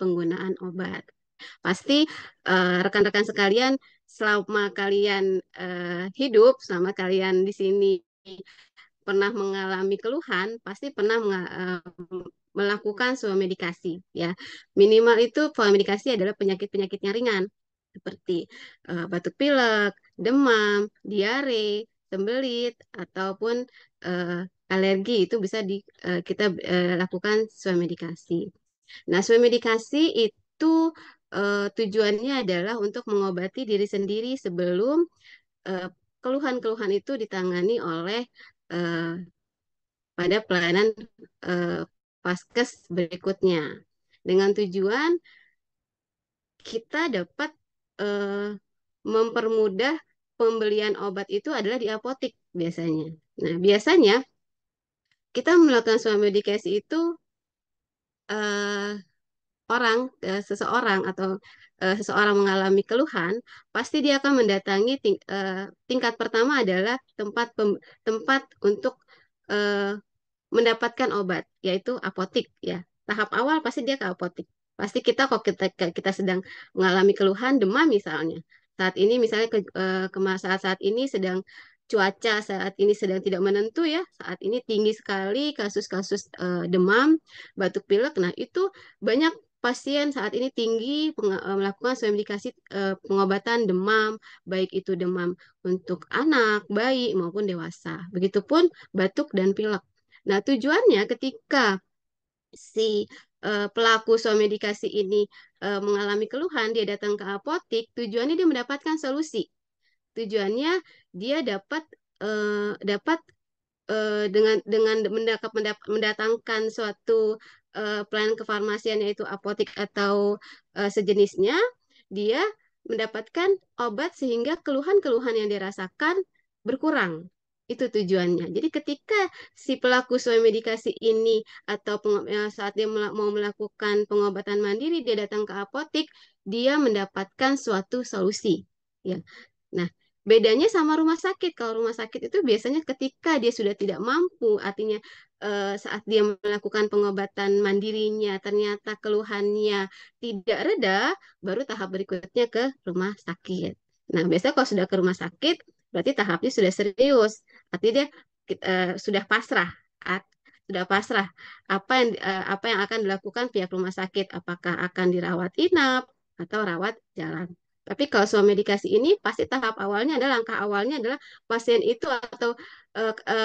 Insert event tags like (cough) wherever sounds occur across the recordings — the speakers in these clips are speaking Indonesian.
penggunaan obat. Pasti eh, rekan-rekan uh, sekalian selama kalian uh, hidup, selama kalian di sini pernah mengalami keluhan, pasti pernah uh, melakukan suami medikasi ya. Minimal itu suami medikasi adalah penyakit-penyakit yang ringan seperti uh, batuk pilek, demam, diare, sembelit ataupun uh, alergi itu bisa di, uh, kita uh, lakukan sesuai medikasi. Nah, medikasi itu uh, tujuannya adalah untuk mengobati diri sendiri sebelum eh, keluhan-keluhan itu ditangani oleh uh, pada pelayanan uh, paskes berikutnya dengan tujuan kita dapat uh, mempermudah pembelian obat itu adalah di apotik biasanya. Nah, biasanya kita melakukan suami medikasi itu uh, orang uh, seseorang atau uh, seseorang mengalami keluhan, pasti dia akan mendatangi ting uh, tingkat pertama adalah tempat tempat untuk uh, mendapatkan obat, yaitu apotik ya. Tahap awal pasti dia ke apotik. Pasti kita kok kita kita sedang mengalami keluhan demam misalnya. Saat ini misalnya ke, uh, saat saat ini sedang cuaca saat ini sedang tidak menentu ya. Saat ini tinggi sekali kasus-kasus uh, demam, batuk pilek. Nah, itu banyak pasien saat ini tinggi eh, melakukan suindikasi eh, pengobatan demam, baik itu demam untuk anak, bayi maupun dewasa. Begitupun batuk dan pilek. Nah, tujuannya ketika si pelaku suamedikasi ini mengalami keluhan, dia datang ke apotik, tujuannya dia mendapatkan solusi tujuannya dia dapat uh, dapat uh, dengan dengan mendapat, mendatangkan suatu uh, pelayanan kefarmasian yaitu apotik atau uh, sejenisnya dia mendapatkan obat sehingga keluhan-keluhan yang dirasakan berkurang itu tujuannya. Jadi ketika si pelaku suami medikasi ini atau saat dia mau melakukan pengobatan mandiri dia datang ke apotik, dia mendapatkan suatu solusi. Ya. Nah, Bedanya sama rumah sakit. Kalau rumah sakit itu biasanya ketika dia sudah tidak mampu, artinya eh, saat dia melakukan pengobatan mandirinya, ternyata keluhannya tidak reda, baru tahap berikutnya ke rumah sakit. Nah, biasanya kalau sudah ke rumah sakit, berarti tahapnya sudah serius. Artinya dia eh, sudah pasrah sudah pasrah apa yang eh, apa yang akan dilakukan pihak rumah sakit apakah akan dirawat inap atau rawat jalan tapi kalau suami dikasih ini pasti tahap awalnya adalah langkah awalnya adalah pasien itu atau e, e,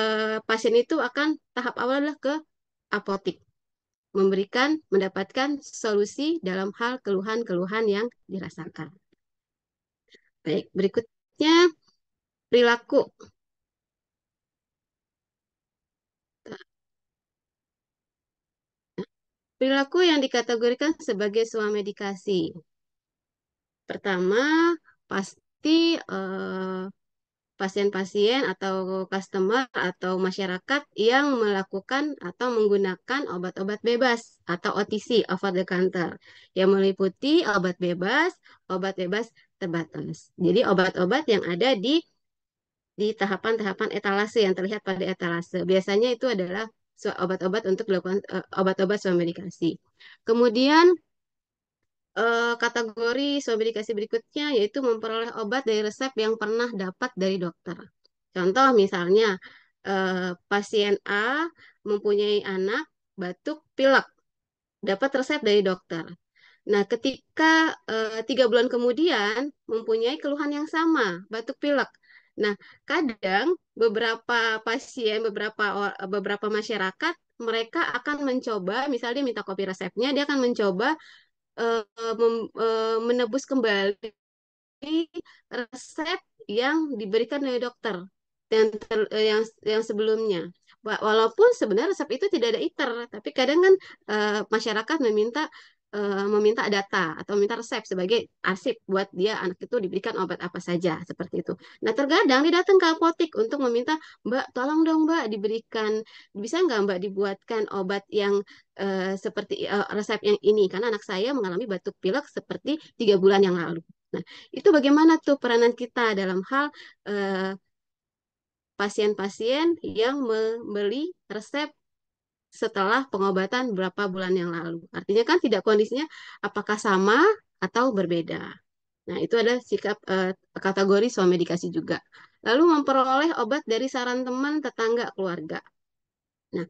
pasien itu akan tahap awal adalah ke apotik memberikan mendapatkan solusi dalam hal keluhan-keluhan yang dirasakan. Baik, berikutnya perilaku. Perilaku yang dikategorikan sebagai suamedikasi. medikasi Pertama, pasti eh, pasien-pasien uh, atau customer atau masyarakat yang melakukan atau menggunakan obat-obat bebas atau OTC, over the counter, yang meliputi obat bebas, obat bebas terbatas. Jadi obat-obat yang ada di di tahapan-tahapan etalase yang terlihat pada etalase. Biasanya itu adalah obat-obat untuk dilakukan eh, obat-obat suami Kemudian Eh, kategori subindikasi berikutnya yaitu memperoleh obat dari resep yang pernah dapat dari dokter. Contoh misalnya uh, pasien A mempunyai anak batuk pilek, dapat resep dari dokter. Nah, ketika eh, tiga bulan kemudian mempunyai keluhan yang sama, batuk pilek. Nah, kadang beberapa pasien, beberapa beberapa masyarakat mereka akan mencoba, misalnya minta kopi resepnya, dia akan mencoba uh, mem, uh, menebus kembali resep yang diberikan oleh dokter yang ter, yang yang sebelumnya. Walaupun sebenarnya resep itu tidak ada iter, tapi kadang kan uh, masyarakat meminta Eh, meminta data atau minta resep sebagai arsip buat dia anak itu diberikan obat apa saja seperti itu. Nah terkadang dia datang ke apotik untuk meminta Mbak tolong dong Mbak diberikan bisa nggak Mbak dibuatkan obat yang uh, seperti uh, resep yang ini karena anak saya mengalami batuk pilek seperti tiga bulan yang lalu. Nah itu bagaimana tuh peranan kita dalam hal pasien-pasien uh, pasien -pasien yang membeli resep setelah pengobatan berapa bulan yang lalu. Artinya kan tidak kondisinya apakah sama atau berbeda. Nah, itu ada sikap uh, kategori suami medikasi juga. Lalu memperoleh obat dari saran teman, tetangga, keluarga. Nah,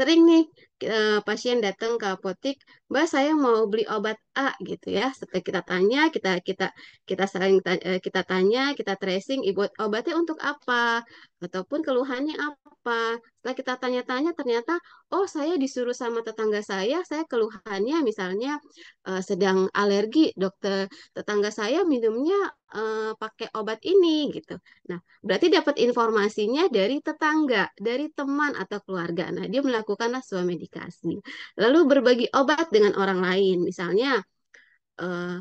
sering nih Eh, pasien datang ke apotek, "Mbak, saya mau beli obat A" gitu ya. Setelah kita tanya, kita kita kita saling tanya, eh, kita tanya, kita tracing ibu obatnya untuk apa ataupun keluhannya apa. Setelah kita tanya-tanya ternyata, "Oh, saya disuruh sama tetangga saya, saya keluhannya misalnya uh, sedang alergi, dokter. Tetangga saya minumnya uh, pakai obat ini" gitu. Nah, berarti dapat informasinya dari tetangga, dari teman atau keluarga. Nah, dia melakukanlah suami indikasinya. Lalu berbagi obat dengan orang lain, misalnya uh,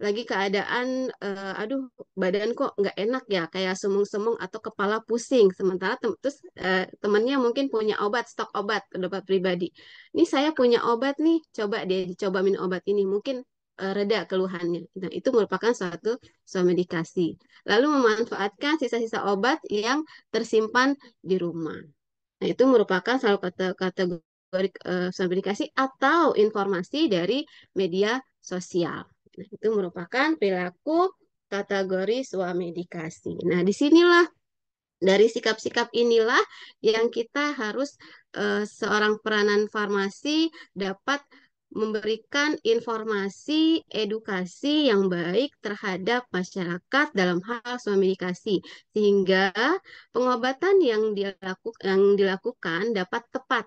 lagi keadaan, uh, aduh badan kok nggak enak ya, kayak semung-semung atau kepala pusing. Sementara tem terus uh, eh, temannya mungkin punya obat, stok obat, obat pribadi. Ini saya punya obat nih, coba dia dicoba minum obat ini, mungkin reda keluhannya. Nah, itu merupakan suatu suatu medikasi. Lalu memanfaatkan sisa-sisa obat yang tersimpan di rumah. Nah, itu merupakan salah kata kategori Eh, sampai dikasih atau informasi dari media sosial. Nah, itu merupakan perilaku kategori swamedikasi. Nah, disinilah dari sikap-sikap inilah yang kita harus eh, seorang peranan farmasi dapat memberikan informasi edukasi yang baik terhadap masyarakat dalam hal swamedikasi sehingga pengobatan yang dilakukan yang dilakukan dapat tepat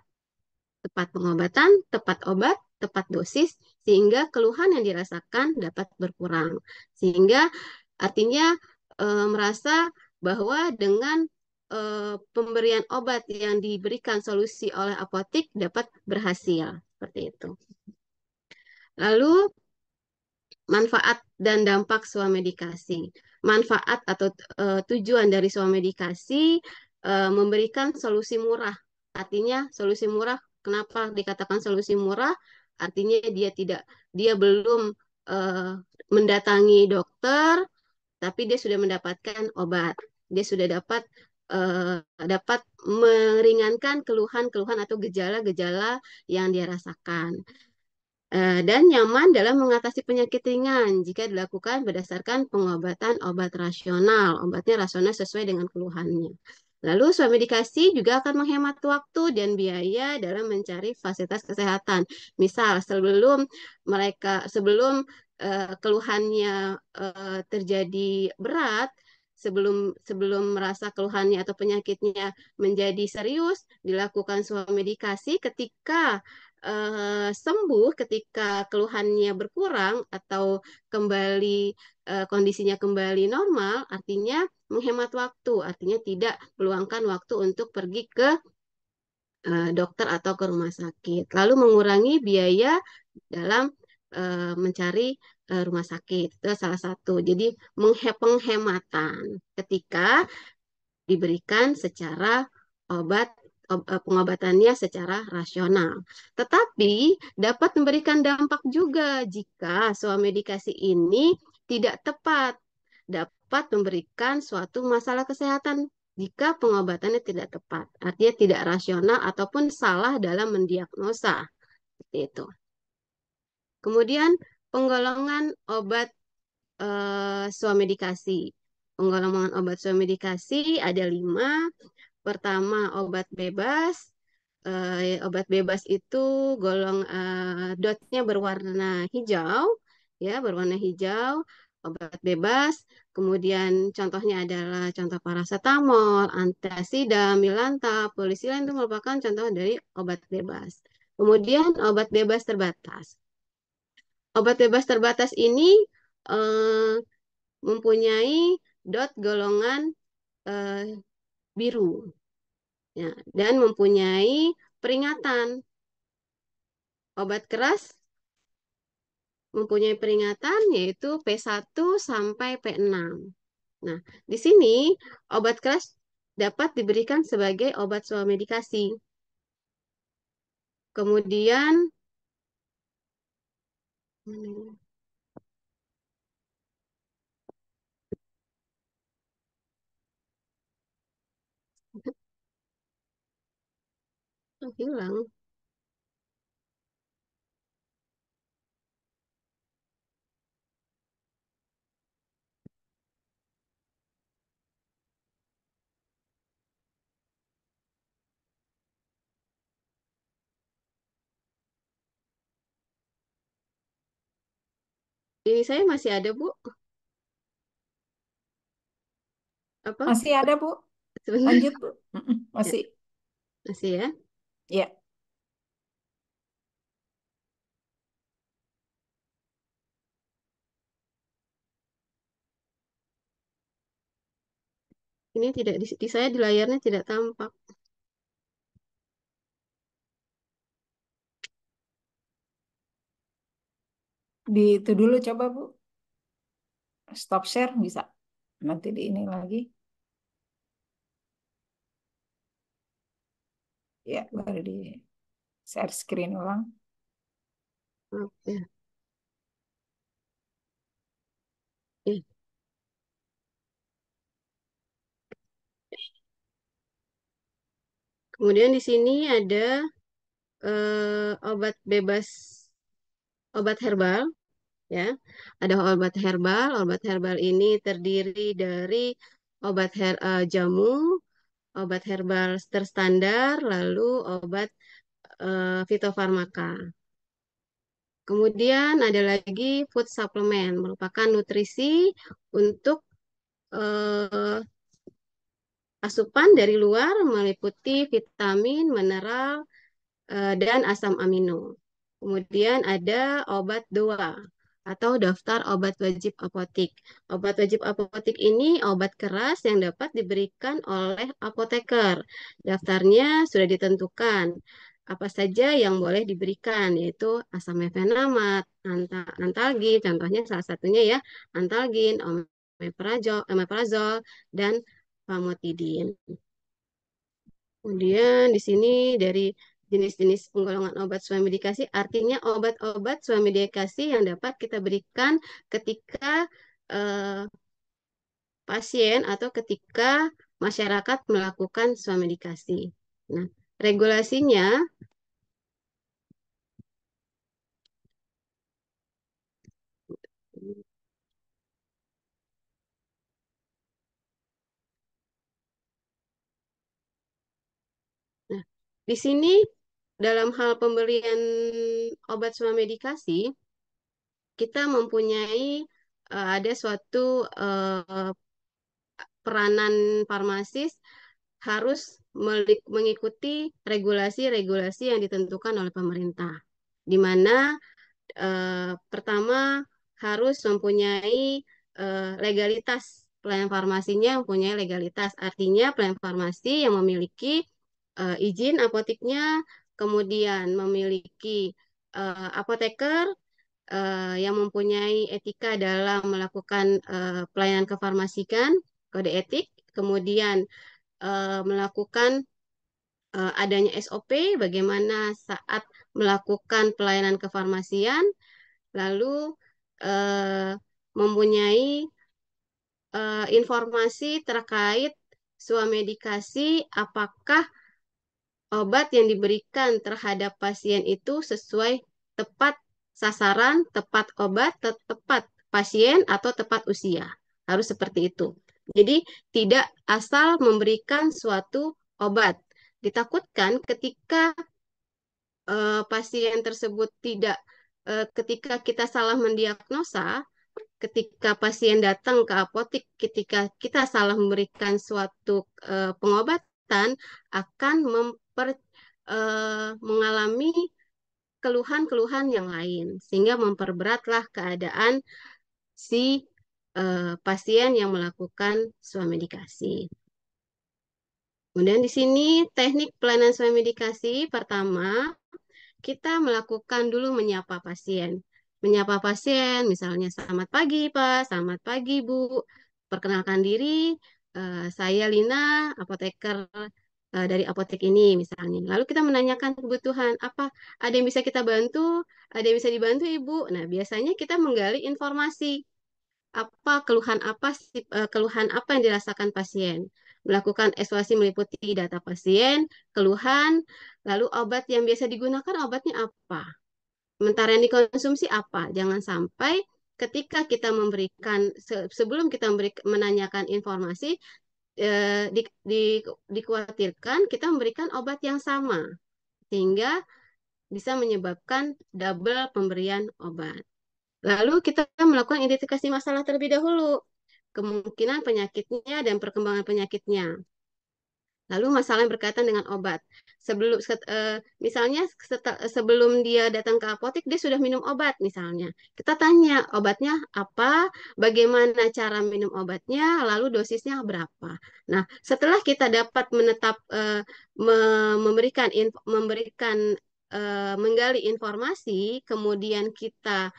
tepat pengobatan, tepat obat, tepat dosis, sehingga keluhan yang dirasakan dapat berkurang. Sehingga artinya e, merasa bahwa dengan e, pemberian obat yang diberikan solusi oleh apotik dapat berhasil. Seperti itu. Lalu manfaat dan dampak suamedikasi. Manfaat atau e, tujuan dari suamedikasi e, memberikan solusi murah. Artinya solusi murah Kenapa dikatakan solusi murah? Artinya dia tidak dia belum uh, mendatangi dokter, tapi dia sudah mendapatkan obat. Dia sudah dapat uh, dapat meringankan keluhan-keluhan atau gejala-gejala yang dia rasakan eh, dan nyaman dalam mengatasi penyakit ringan jika dilakukan berdasarkan pengobatan obat rasional. Obatnya rasional sesuai dengan keluhannya. Lalu suami dikasih juga akan menghemat waktu dan biaya dalam mencari fasilitas kesehatan. Misal sebelum mereka sebelum uh, keluhannya uh, terjadi berat, sebelum sebelum merasa keluhannya atau penyakitnya menjadi serius, dilakukan suami dikasih ketika uh, sembuh ketika keluhannya berkurang atau kembali uh, kondisinya kembali normal, artinya menghemat waktu, artinya tidak meluangkan waktu untuk pergi ke eh, dokter atau ke rumah sakit. Lalu mengurangi biaya dalam eh, mencari eh, rumah sakit. Itu salah satu. Jadi penghematan ketika diberikan secara obat pengobatannya secara rasional. Tetapi dapat memberikan dampak juga jika suami medikasi ini tidak tepat. Dapat dapat memberikan suatu masalah kesehatan jika pengobatannya tidak tepat, artinya tidak rasional ataupun salah dalam mendiagnosa. Seperti itu. Kemudian penggolongan obat e, eh, suamedikasi. Penggolongan obat suamedikasi ada lima. Pertama obat bebas. E, obat bebas itu golong e, dotnya berwarna hijau, ya berwarna hijau obat bebas, kemudian contohnya adalah contoh parasetamol, antasida, milanta, polisilen itu merupakan contoh dari obat bebas. Kemudian obat bebas terbatas. Obat bebas terbatas ini eh, mempunyai dot golongan eh, biru ya, dan mempunyai peringatan. Obat keras mempunyai peringatan yaitu P1 sampai P6. Nah, di sini obat keras dapat diberikan sebagai obat suami medikasi. Kemudian hmm. hilang. Ini saya masih ada, Bu. Apa? Masih ada, Bu. Sebenarnya. Lanjut, Bu. Ya. Masih. Ya. Masih ya? Ya. Ini tidak di, di saya di layarnya tidak tampak. di itu dulu coba Bu. Stop share bisa. Nanti di ini lagi. Ya, baru di share screen ulang. Oke. Kemudian di sini ada uh, obat bebas obat herbal ya. Ada obat herbal, obat herbal ini terdiri dari obat her, uh, jamu, obat herbal terstandar, lalu obat uh, fitofarmaka. Kemudian ada lagi food supplement, merupakan nutrisi untuk uh, asupan dari luar meliputi vitamin, mineral, dan asam amino. Kemudian ada obat doa atau daftar obat wajib apotik. Obat wajib apotik ini obat keras yang dapat diberikan oleh apoteker. Daftarnya sudah ditentukan apa saja yang boleh diberikan yaitu asam mefenamat, antalgin, contohnya salah satunya ya antalgin, omeprazol, omeprazol dan famotidin. Kemudian di sini dari jenis-jenis penggolongan obat suami medikasi artinya obat-obat suami medikasi yang dapat kita berikan ketika eh, pasien atau ketika masyarakat melakukan suami medikasi. Nah, regulasinya Di sini dalam hal pemberian obat medikasi kita mempunyai uh, ada suatu uh, peranan farmasis harus mengikuti regulasi-regulasi yang ditentukan oleh pemerintah. Di mana uh, pertama harus mempunyai uh, legalitas pelayan farmasinya mempunyai legalitas. Artinya pelayan farmasi yang memiliki uh, izin apoteknya, kemudian memiliki uh, apoteker uh, yang mempunyai etika dalam melakukan uh, pelayanan kefarmasikan, kode etik, kemudian uh, melakukan uh, adanya SOP bagaimana saat melakukan pelayanan kefarmasian lalu uh, mempunyai uh, informasi terkait suamedikasi apakah obat yang diberikan terhadap pasien itu sesuai tepat sasaran, tepat obat, tepat pasien atau tepat usia. Harus seperti itu. Jadi tidak asal memberikan suatu obat. Ditakutkan ketika e, pasien tersebut tidak e, ketika kita salah mendiagnosa, ketika pasien datang ke apotek, ketika kita salah memberikan suatu e, pengobatan akan mem per, eh, mengalami keluhan-keluhan yang lain sehingga memperberatlah keadaan si eh, pasien yang melakukan suami medikasi. Kemudian di sini teknik pelayanan suami medikasi pertama kita melakukan dulu menyapa pasien. Menyapa pasien misalnya selamat pagi Pak, selamat pagi Bu. Perkenalkan diri, eh, saya Lina, apoteker Eh, dari apotek ini misalnya. Lalu kita menanyakan kebutuhan apa ada yang bisa kita bantu, ada yang bisa dibantu ibu. Nah biasanya kita menggali informasi apa keluhan apa uh, keluhan apa yang dirasakan pasien melakukan evaluasi meliputi data pasien, keluhan, lalu obat yang biasa digunakan obatnya apa. Sementara yang dikonsumsi apa? Jangan sampai ketika kita memberikan sebelum kita memberi, menanyakan informasi, Eh, di, di, dikhawatirkan kita memberikan obat yang sama sehingga bisa menyebabkan double pemberian obat. Lalu kita melakukan identifikasi masalah terlebih dahulu, kemungkinan penyakitnya dan perkembangan penyakitnya. Lalu masalah yang berkaitan dengan obat sebelum uh, eh, misalnya setel, sebelum dia datang ke apotek dia sudah minum obat misalnya kita tanya obatnya apa bagaimana cara minum obatnya lalu dosisnya berapa nah setelah kita dapat menetap uh, me memberikan info, memberikan uh, menggali informasi kemudian kita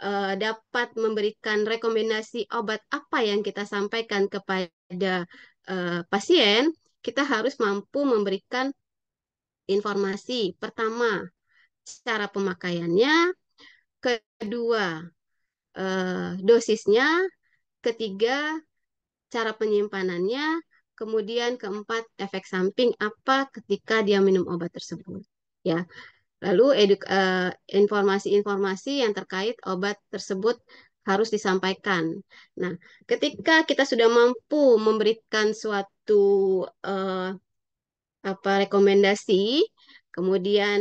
uh, dapat memberikan rekomendasi obat apa yang kita sampaikan kepada uh, pasien kita harus mampu memberikan informasi. Pertama, cara pemakaiannya. Kedua, eh, dosisnya. Ketiga, cara penyimpanannya. Kemudian keempat, efek samping apa ketika dia minum obat tersebut. Ya, Lalu eh, informasi-informasi yang terkait obat tersebut harus disampaikan. Nah, ketika kita sudah mampu memberikan suatu uh, apa rekomendasi, kemudian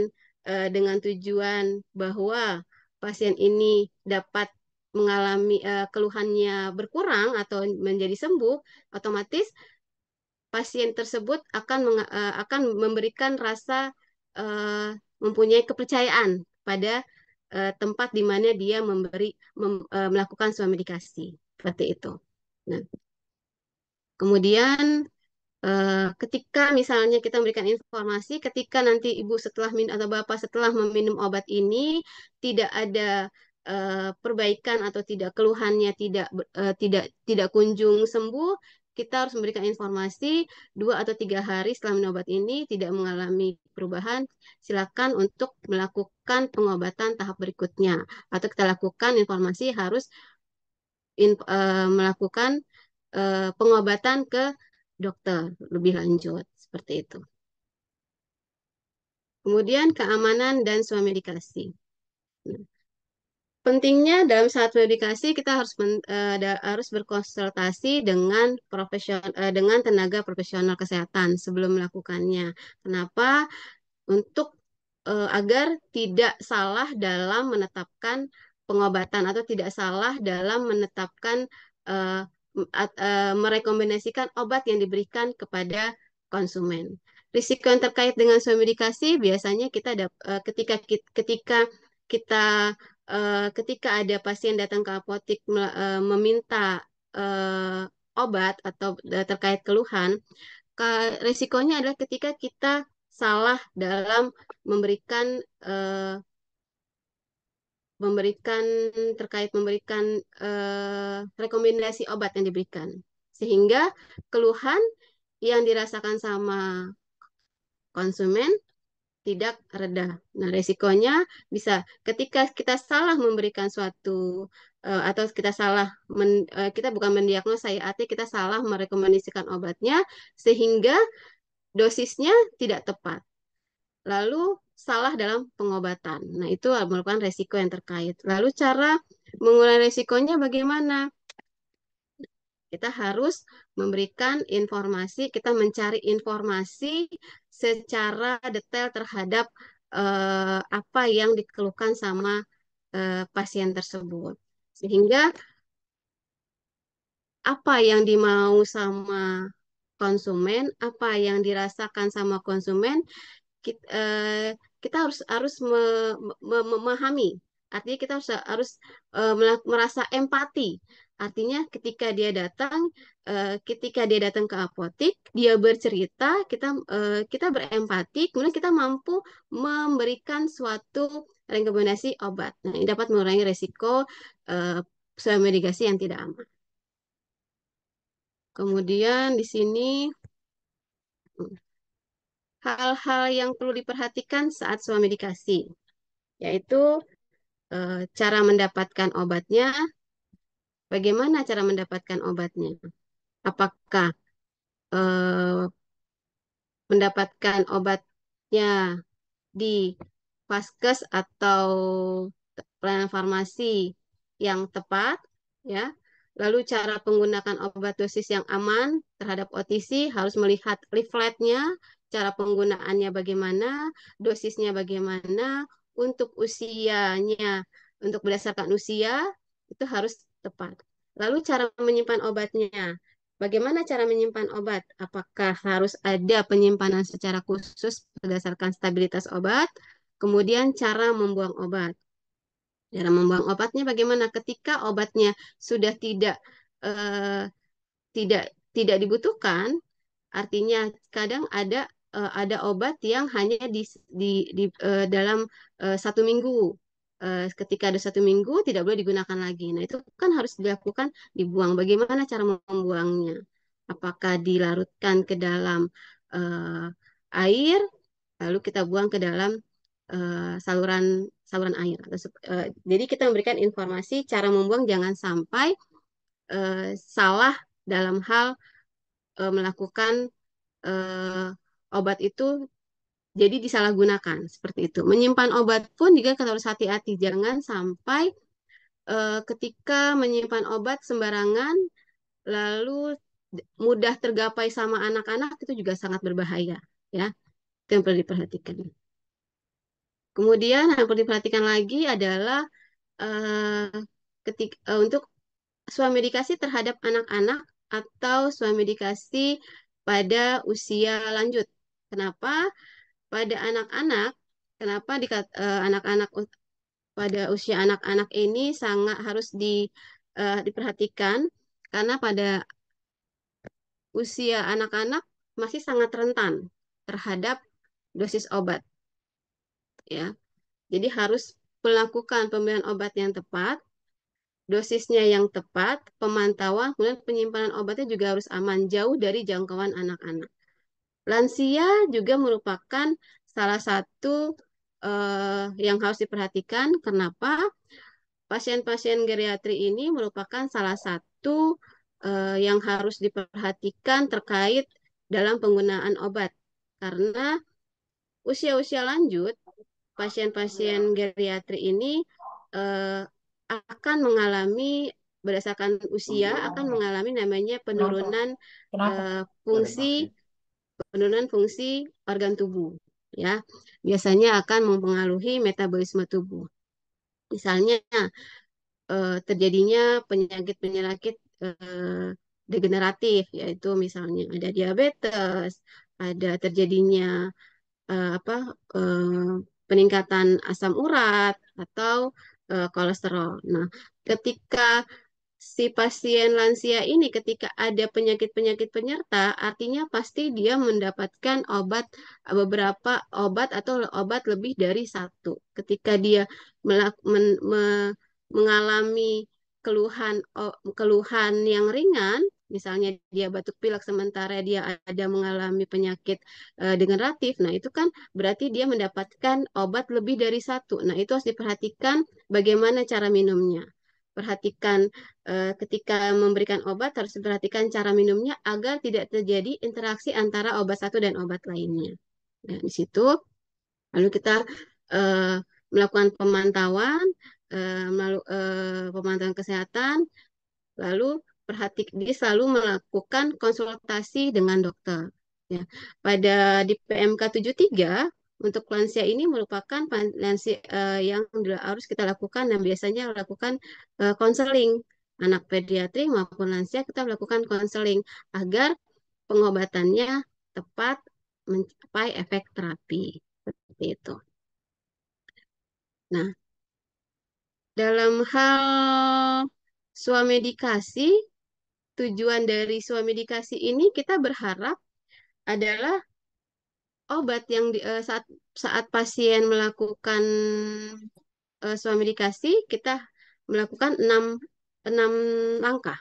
eh, dengan tujuan bahwa pasien ini dapat mengalami eh, keluhannya berkurang atau menjadi sembuh, otomatis pasien tersebut akan meng, eh, akan memberikan rasa eh, mempunyai kepercayaan pada uh, tempat di mana dia memberi mem, uh, melakukan suami seperti itu. Nah, kemudian Eh, ketika misalnya kita memberikan informasi, ketika nanti ibu setelah minum atau bapak setelah meminum obat ini tidak ada uh, perbaikan atau tidak keluhannya tidak uh, tidak tidak kunjung sembuh, kita harus memberikan informasi dua atau tiga hari setelah minum obat ini tidak mengalami perubahan, silakan untuk melakukan pengobatan tahap berikutnya atau kita lakukan informasi harus in, uh, melakukan uh, pengobatan ke dokter lebih lanjut seperti itu. Kemudian keamanan dan suami nah, pentingnya dalam saat medikasi kita harus men, uh, eh, da, harus berkonsultasi dengan profesional uh, eh, dengan tenaga profesional kesehatan sebelum melakukannya. Kenapa? Untuk uh, agar tidak salah dalam menetapkan pengobatan atau tidak salah dalam menetapkan uh, Eh, merekomendasikan obat yang diberikan kepada konsumen. Risiko yang terkait dengan suami medikasi biasanya kita ada eh, ketika ketika kita eh, ketika ada pasien datang ke apotek meminta obat atau terkait keluhan, risikonya adalah ketika kita salah dalam memberikan memberikan terkait memberikan uh, rekomendasi obat yang diberikan sehingga keluhan yang dirasakan sama konsumen tidak reda. Nah, resikonya bisa ketika kita salah memberikan suatu uh, atau kita salah men, uh, kita bukan mendiagnosa ya, artinya kita salah merekomendasikan obatnya sehingga dosisnya tidak tepat. Lalu salah dalam pengobatan. Nah, itu merupakan resiko yang terkait. Lalu cara mengurangi resikonya bagaimana? Kita harus memberikan informasi, kita mencari informasi secara detail terhadap eh, apa yang dikeluhkan sama eh, pasien tersebut. Sehingga apa yang dimau sama konsumen, apa yang dirasakan sama konsumen kita, uh, eh, kita harus harus memahami artinya kita harus harus uh, merasa empati artinya ketika dia datang uh, ketika dia datang ke apotik dia bercerita kita uh, kita berempati kemudian kita mampu memberikan suatu rekomendasi obat nah ini dapat mengurangi resiko uh, medikasi yang tidak aman kemudian di sini hal-hal yang perlu diperhatikan saat suami dikasih, yaitu e, cara mendapatkan obatnya, bagaimana cara mendapatkan obatnya, apakah e, mendapatkan obatnya di paskes atau pelayanan farmasi yang tepat, ya. Lalu cara penggunaan obat dosis yang aman terhadap OTC harus melihat leafletnya, cara penggunaannya bagaimana, dosisnya bagaimana, untuk usianya, untuk berdasarkan usia itu harus tepat. Lalu cara menyimpan obatnya. Bagaimana cara menyimpan obat? Apakah harus ada penyimpanan secara khusus berdasarkan stabilitas obat? Kemudian cara membuang obat. Cara membuang obatnya bagaimana? Ketika obatnya sudah tidak eh, tidak tidak dibutuhkan, artinya kadang ada uh, ada obat yang hanya di, di, di uh, dalam uh, satu minggu. ketika ada satu minggu tidak boleh digunakan lagi. Nah itu kan harus dilakukan dibuang. Bagaimana cara membuangnya? Apakah dilarutkan ke dalam uh, air, lalu kita buang ke dalam uh, saluran saluran air. Uh, jadi kita memberikan informasi cara membuang jangan sampai uh, salah dalam hal uh, melakukan obat itu jadi disalahgunakan seperti itu. Menyimpan obat pun juga kita harus hati-hati, jangan sampai e, ketika menyimpan obat sembarangan lalu mudah tergapai sama anak-anak itu juga sangat berbahaya, ya. Itu yang perlu diperhatikan. Kemudian yang perlu diperhatikan lagi adalah e, eh, ketika e, eh, untuk suami medikasi terhadap anak-anak atau suami medikasi pada usia lanjut Kenapa pada anak-anak, kenapa di eh, anak-anak uh, pada usia anak-anak ini sangat harus di, uh, diperhatikan karena pada usia anak-anak masih sangat rentan terhadap dosis obat. Ya. Jadi harus melakukan pemberian obat yang tepat, dosisnya yang tepat, pemantauan, kemudian penyimpanan obatnya juga harus aman jauh dari jangkauan anak-anak. Lansia juga merupakan salah satu uh, yang harus diperhatikan. Kenapa? Pasien-pasien geriatri ini merupakan salah satu uh, yang harus diperhatikan terkait dalam penggunaan obat. Karena usia-usia lanjut, pasien-pasien geriatri ini uh, akan mengalami berdasarkan usia akan mengalami namanya penurunan Uh, fungsi penurunan fungsi organ tubuh ya biasanya akan mempengaruhi metabolisme tubuh. Misalnya eh, terjadinya penyakit penyakit eh, degeneratif yaitu misalnya ada diabetes, ada terjadinya eh, apa eh, peningkatan asam urat atau eh, kolesterol. Nah, ketika si pasien lansia ini ketika ada penyakit-penyakit penyerta, artinya pasti dia mendapatkan obat beberapa obat atau obat lebih dari satu. Ketika dia melak, men, me, mengalami keluhan keluhan yang ringan, misalnya dia batuk pilek sementara dia ada mengalami penyakit uh, degeneratif, nah itu kan berarti dia mendapatkan obat lebih dari satu. Nah itu harus diperhatikan bagaimana cara minumnya perhatikan eh, ketika memberikan obat harus diperhatikan cara minumnya agar tidak terjadi interaksi antara obat satu dan obat lainnya. Nah, di situ lalu kita eh, melakukan pemantauan eh, melalui uh, eh, pemantauan kesehatan lalu perhatik dia selalu melakukan konsultasi dengan dokter. Ya. Pada di PMK 73 untuk lansia ini merupakan lansia uh, yang harus kita lakukan dan biasanya lakukan konseling. Eh, uh, anak pediatri maupun lansia kita melakukan konseling agar pengobatannya tepat mencapai efek terapi seperti itu. Nah, dalam hal suamedikasi, tujuan dari suamedikasi ini kita berharap adalah obat yang di, uh, saat saat pasien melakukan uh, suami dikasih kita melakukan enam enam langkah.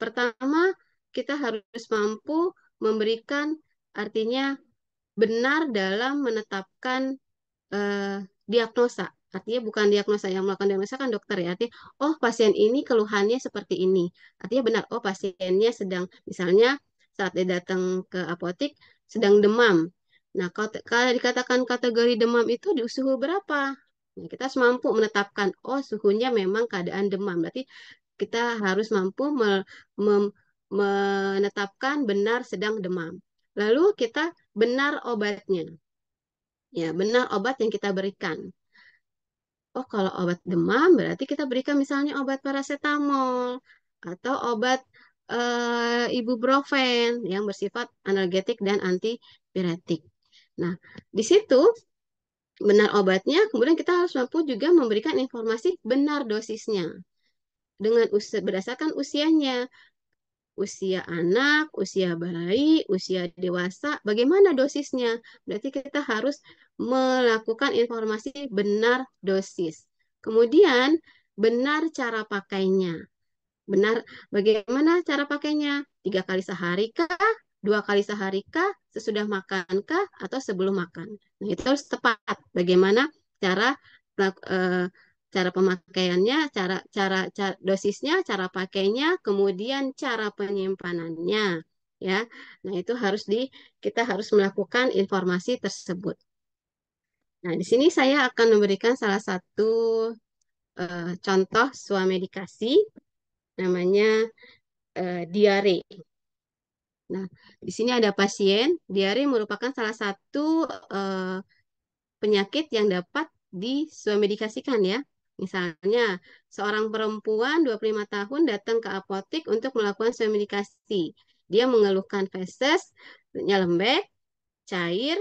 Pertama, kita harus mampu memberikan artinya benar dalam menetapkan uh, diagnosa. Artinya bukan diagnosa yang melakukan diagnosa kan dokter ya. Artinya oh pasien ini keluhannya seperti ini. Artinya benar oh pasiennya sedang misalnya saat dia datang ke apotik sedang demam Nah, kalau dikatakan kategori demam itu di suhu berapa? Nah, kita harus mampu menetapkan, oh suhunya memang keadaan demam. Berarti kita harus mampu me, me, menetapkan benar sedang demam. Lalu kita benar obatnya. Ya, benar obat yang kita berikan. Oh, kalau obat demam berarti kita berikan misalnya obat paracetamol atau obat e, ibuprofen yang bersifat analgetik dan antipiretik. Nah, di situ benar obatnya, kemudian kita harus mampu juga memberikan informasi benar dosisnya. Dengan usia, berdasarkan usianya, usia anak, usia bayi, usia dewasa, bagaimana dosisnya? Berarti kita harus melakukan informasi benar dosis. Kemudian benar cara pakainya. Benar bagaimana cara pakainya? Tiga kali sehari kah? Dua kali sehari kah? sesudah makankah atau sebelum makan. Nah, itu harus tepat bagaimana cara eh, cara pemakaiannya, cara, cara cara dosisnya, cara pakainya, kemudian cara penyimpanannya ya. Nah, itu harus di kita harus melakukan informasi tersebut. Nah, di sini saya akan memberikan salah satu uh, contoh suamedikasi namanya uh, diare. Nah, di sini ada pasien, diare merupakan salah satu eh, penyakit yang dapat disuamedikasikan ya. Misalnya, seorang perempuan 25 tahun datang ke apotek untuk melakukan suamedikasi. Dia mengeluhkan feses, lembek, cair,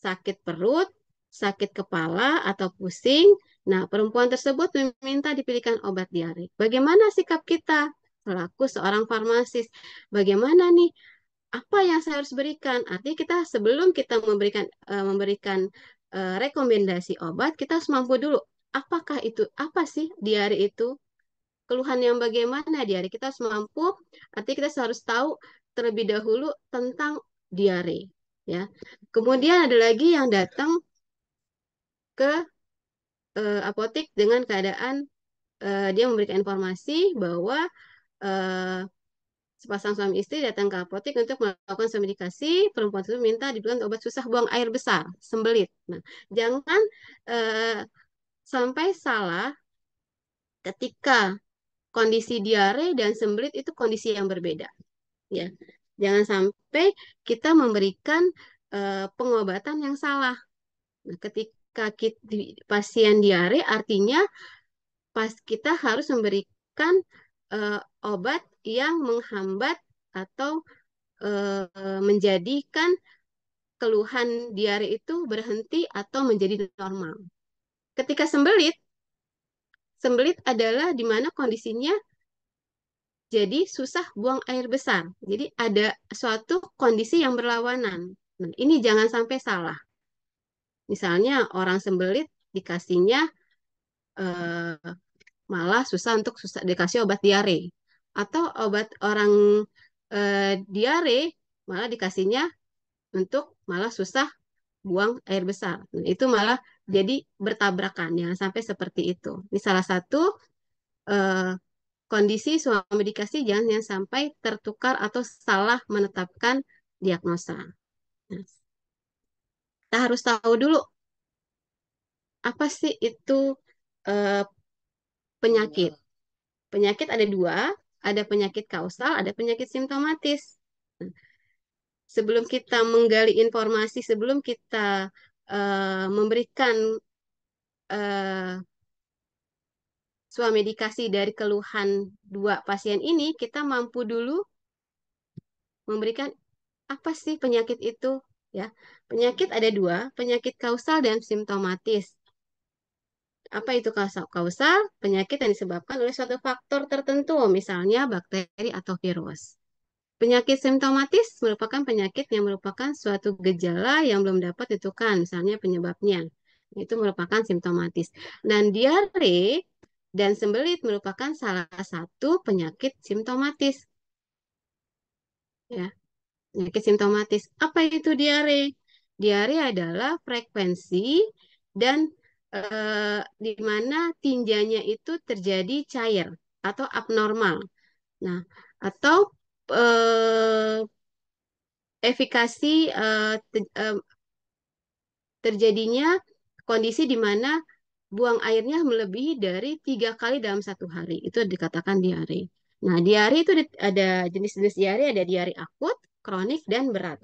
sakit perut, sakit kepala atau pusing. Nah, perempuan tersebut meminta dipilihkan obat diare. Bagaimana sikap kita? selaku seorang farmasis. Bagaimana nih apa yang saya harus berikan? Artinya kita sebelum kita memberikan uh, memberikan uh, rekomendasi obat, kita harus mampu dulu apakah itu apa sih diare itu? Keluhan yang bagaimana diare? Kita harus mampu, artinya kita harus tahu terlebih dahulu tentang diare, ya. Kemudian ada lagi yang datang ke uh, eh, apotek dengan keadaan uh, dia memberikan informasi bahwa Eh, sepasang suami istri datang ke apotek untuk melakukan suami Perempuan itu minta diberikan obat susah buang air besar, sembelit. Nah, jangan eh, sampai salah ketika kondisi diare dan sembelit itu kondisi yang berbeda. Ya, jangan sampai kita memberikan eh, pengobatan yang salah. Nah, ketika kita, pasien diare, artinya pas kita harus memberikan uh, obat yang menghambat atau uh, menjadikan keluhan diare itu berhenti atau menjadi normal. Ketika sembelit, sembelit adalah di mana kondisinya jadi susah buang air besar. Jadi ada suatu kondisi yang berlawanan. Nah, ini jangan sampai salah. Misalnya orang sembelit dikasihnya eh, malah susah untuk susah dikasih obat diare atau obat orang e, diare malah dikasihnya untuk malah susah buang air besar. Nah, itu malah jadi bertabrakan, ya sampai seperti itu. Ini salah satu eh, kondisi suami dikasih jangan yang sampai tertukar atau salah menetapkan diagnosa. Nah, kita harus tahu dulu apa sih itu eh, penyakit. Iya. Penyakit ada dua, ada penyakit kausal, ada penyakit simptomatis. sebelum kita menggali informasi, sebelum kita uh, memberikan uh, suami medikasi dari keluhan dua pasien ini, kita mampu dulu memberikan apa sih penyakit itu ya penyakit ada dua penyakit kausal dan simptomatis apa itu kausal? Penyakit yang disebabkan oleh suatu faktor tertentu, misalnya bakteri atau virus. Penyakit simptomatis merupakan penyakit yang merupakan suatu gejala yang belum dapat ditentukan, misalnya penyebabnya. Itu merupakan simptomatis. Dan diare dan sembelit merupakan salah satu penyakit simptomatis. Ya, penyakit simptomatis. Apa itu diare? Diare adalah frekuensi dan eh, di mana tinjanya itu terjadi cair atau abnormal. Nah, atau eh, efikasi eh, te, eh, terjadinya kondisi di mana buang airnya melebihi dari tiga kali dalam satu hari. Itu dikatakan diare. Nah, diare itu ada jenis-jenis diare, ada diare akut, kronik, dan berat.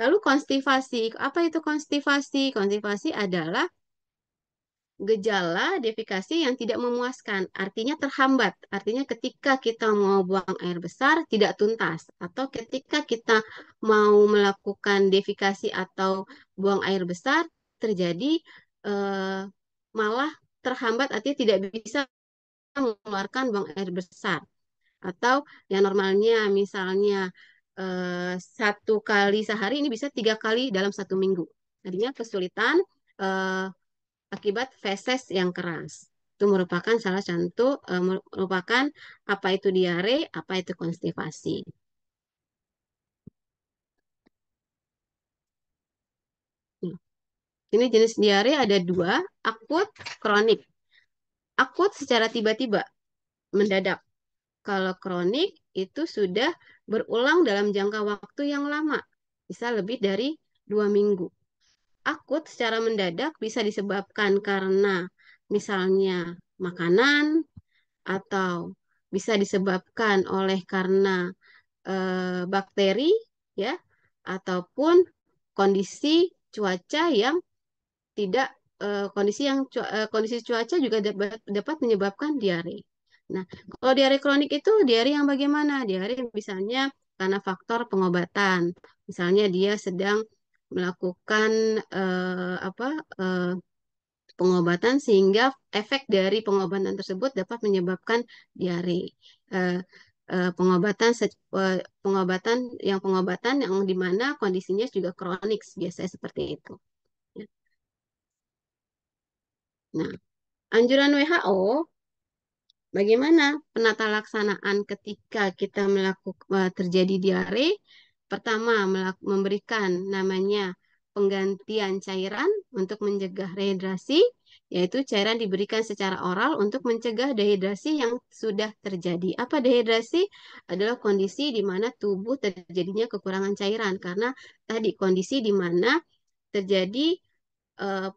Lalu konstipasi, apa itu konstipasi? Konstipasi adalah gejala defikasi yang tidak memuaskan, artinya terhambat. Artinya ketika kita mau buang air besar tidak tuntas atau ketika kita mau melakukan defikasi atau buang air besar terjadi eh, malah terhambat artinya tidak bisa mengeluarkan buang air besar. Atau yang normalnya misalnya eh, satu kali sehari ini bisa tiga kali dalam satu minggu. Artinya kesulitan eh, akibat feses yang keras. Itu merupakan salah satu e, merupakan apa itu diare, apa itu konstipasi. Ini jenis diare ada dua, akut, kronik. Akut secara tiba-tiba, mendadak. Kalau kronik itu sudah berulang dalam jangka waktu yang lama, bisa lebih dari dua minggu akut secara mendadak bisa disebabkan karena misalnya makanan atau bisa disebabkan oleh karena e, bakteri ya ataupun kondisi cuaca yang tidak e, kondisi yang e, kondisi cuaca juga dapat dapat menyebabkan diare. Nah, kalau diare kronik itu diare yang bagaimana? Diare misalnya karena faktor pengobatan. Misalnya dia sedang melakukan uh, apa uh, pengobatan sehingga efek dari pengobatan tersebut dapat menyebabkan diare. uh, pengobatan pengobatan yang pengobatan yang dimana kondisinya juga kronik biasanya seperti itu. Ya. Nah, anjuran WHO bagaimana penata laksanaan ketika kita melakukan terjadi diare Pertama, memberikan namanya penggantian cairan untuk mencegah rehidrasi, yaitu cairan diberikan secara oral untuk mencegah dehidrasi yang sudah terjadi. Apa dehidrasi? Adalah kondisi di mana tubuh terjadinya kekurangan cairan karena tadi kondisi di mana terjadi eh,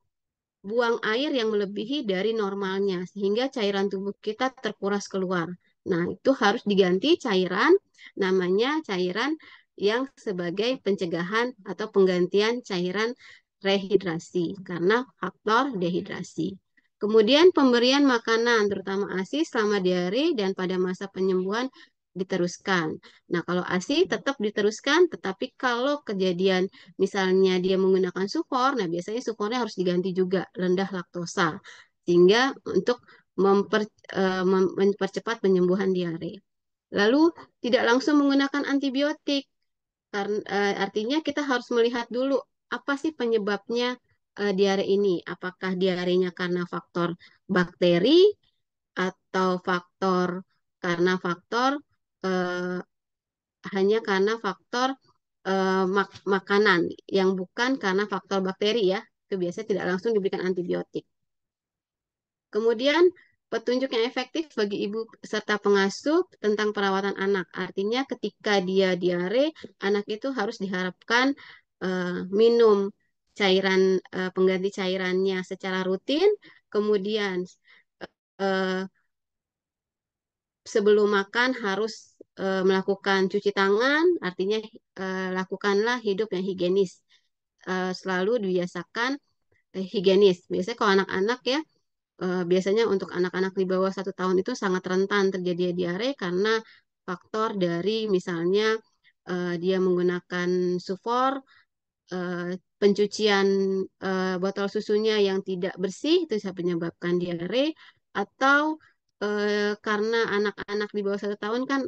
buang air yang melebihi dari normalnya sehingga cairan tubuh kita terkuras keluar. Nah, itu harus diganti cairan namanya cairan yang sebagai pencegahan atau penggantian cairan rehidrasi karena faktor dehidrasi. Kemudian pemberian makanan terutama ASI selama diare dan pada masa penyembuhan diteruskan. Nah, kalau ASI tetap diteruskan, tetapi kalau kejadian misalnya dia menggunakan sufor, nah biasanya sufornya harus diganti juga rendah laktosa sehingga untuk memper, e, mempercepat penyembuhan diare. Lalu tidak langsung menggunakan antibiotik karena eh, artinya kita harus melihat dulu apa sih penyebabnya eh, diare ini? Apakah diarenya karena faktor bakteri atau faktor karena faktor uh, hanya karena faktor uh, mak makanan yang bukan karena faktor bakteri ya. Itu biasanya tidak langsung diberikan antibiotik. Kemudian petunjuk yang efektif bagi ibu serta pengasuh tentang perawatan anak. Artinya ketika dia diare, anak itu harus diharapkan uh, minum cairan uh, pengganti cairannya secara rutin, kemudian uh, sebelum makan harus uh, melakukan cuci tangan, artinya uh, lakukanlah hidup yang higienis. Uh, selalu dibiasakan uh, higienis. Biasanya kalau anak-anak ya Eh, biasanya untuk anak-anak di bawah satu tahun itu sangat rentan terjadi diare karena faktor dari misalnya eh, dia menggunakan sufor eh, pencucian botol susunya yang tidak bersih itu bisa menyebabkan diare atau karena anak-anak di bawah satu tahun kan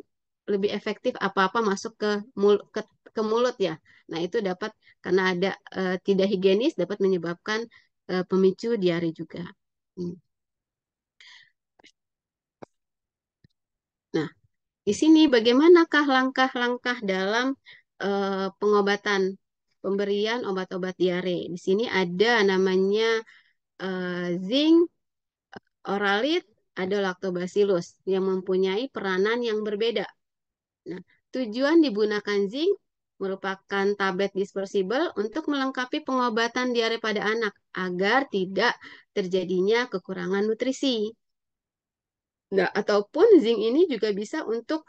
lebih efektif apa-apa masuk ke mulut, ke, ke mulut ya. Nah itu dapat karena ada tidak higienis dapat menyebabkan pemicu diare juga. Hmm. Di sini bagaimanakah langkah-langkah dalam uh, pengobatan pemberian obat-obat diare? Di sini ada namanya uh, zinc, eh, oralit, ada lactobacillus yang mempunyai peranan yang berbeda. Nah, tujuan digunakan zinc merupakan tablet dispersible untuk melengkapi pengobatan diare pada anak agar tidak terjadinya kekurangan nutrisi. Nah, ataupun zinc ini juga bisa untuk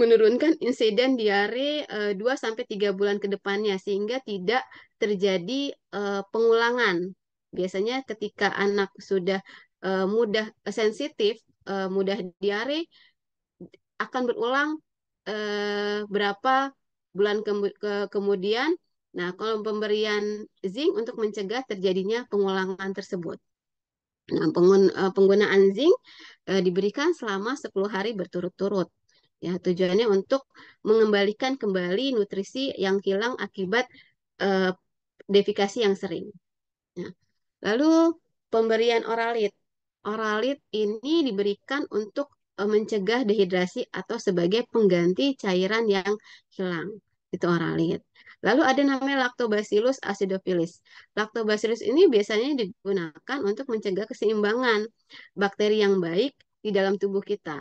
menurunkan insiden diare uh, eh, 2 sampai 3 bulan ke depannya sehingga tidak terjadi uh, pengulangan. Biasanya ketika anak sudah uh, mudah sensitif, uh, mudah diare akan berulang uh, berapa bulan ke ke kemudian. Nah, kalau pemberian zinc untuk mencegah terjadinya pengulangan tersebut. Nah, eh, penggunaan zinc eh, diberikan selama 10 hari berturut-turut. Ya, tujuannya untuk mengembalikan kembali nutrisi yang hilang akibat eh, defikasi yang sering. Nah, lalu pemberian oralit. Oralit ini diberikan untuk mencegah dehidrasi atau sebagai pengganti cairan yang hilang. Itu oralit. Lalu ada namanya Lactobacillus acidophilus. Lactobacillus ini biasanya digunakan untuk mencegah keseimbangan bakteri yang baik di dalam tubuh kita.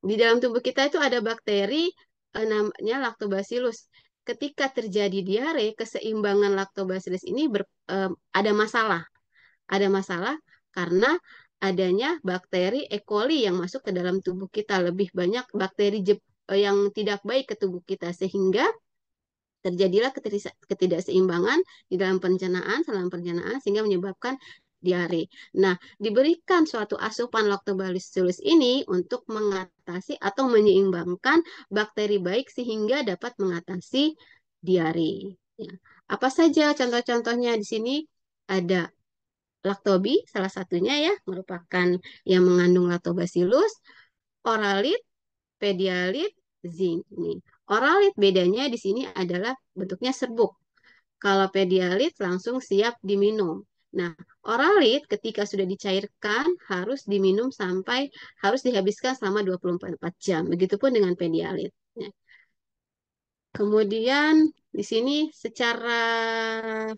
Di dalam tubuh kita itu ada bakteri eh, namanya Lactobacillus. Ketika terjadi diare, keseimbangan Lactobacillus ini ber, eh, ada masalah. Ada masalah karena adanya bakteri E. coli yang masuk ke dalam tubuh kita lebih banyak bakteri eh, yang tidak baik ke tubuh kita sehingga terjadilah ketidakseimbangan di dalam perencanaan, dalam pencernaan sehingga menyebabkan diare. Nah, diberikan suatu asupan lactobacillus ini untuk mengatasi atau menyeimbangkan bakteri baik sehingga dapat mengatasi diare. Ya, apa saja contoh-contohnya di sini? Ada laktobi salah satunya ya, merupakan yang mengandung lactobacillus, oralit, pedialit, zinc. Nih. Oralit bedanya di sini adalah bentuknya serbuk. Kalau pedialit langsung siap diminum. Nah, oralit ketika sudah dicairkan harus diminum sampai harus dihabiskan selama 24 jam. Begitupun dengan pedialit. Ya. Kemudian di sini secara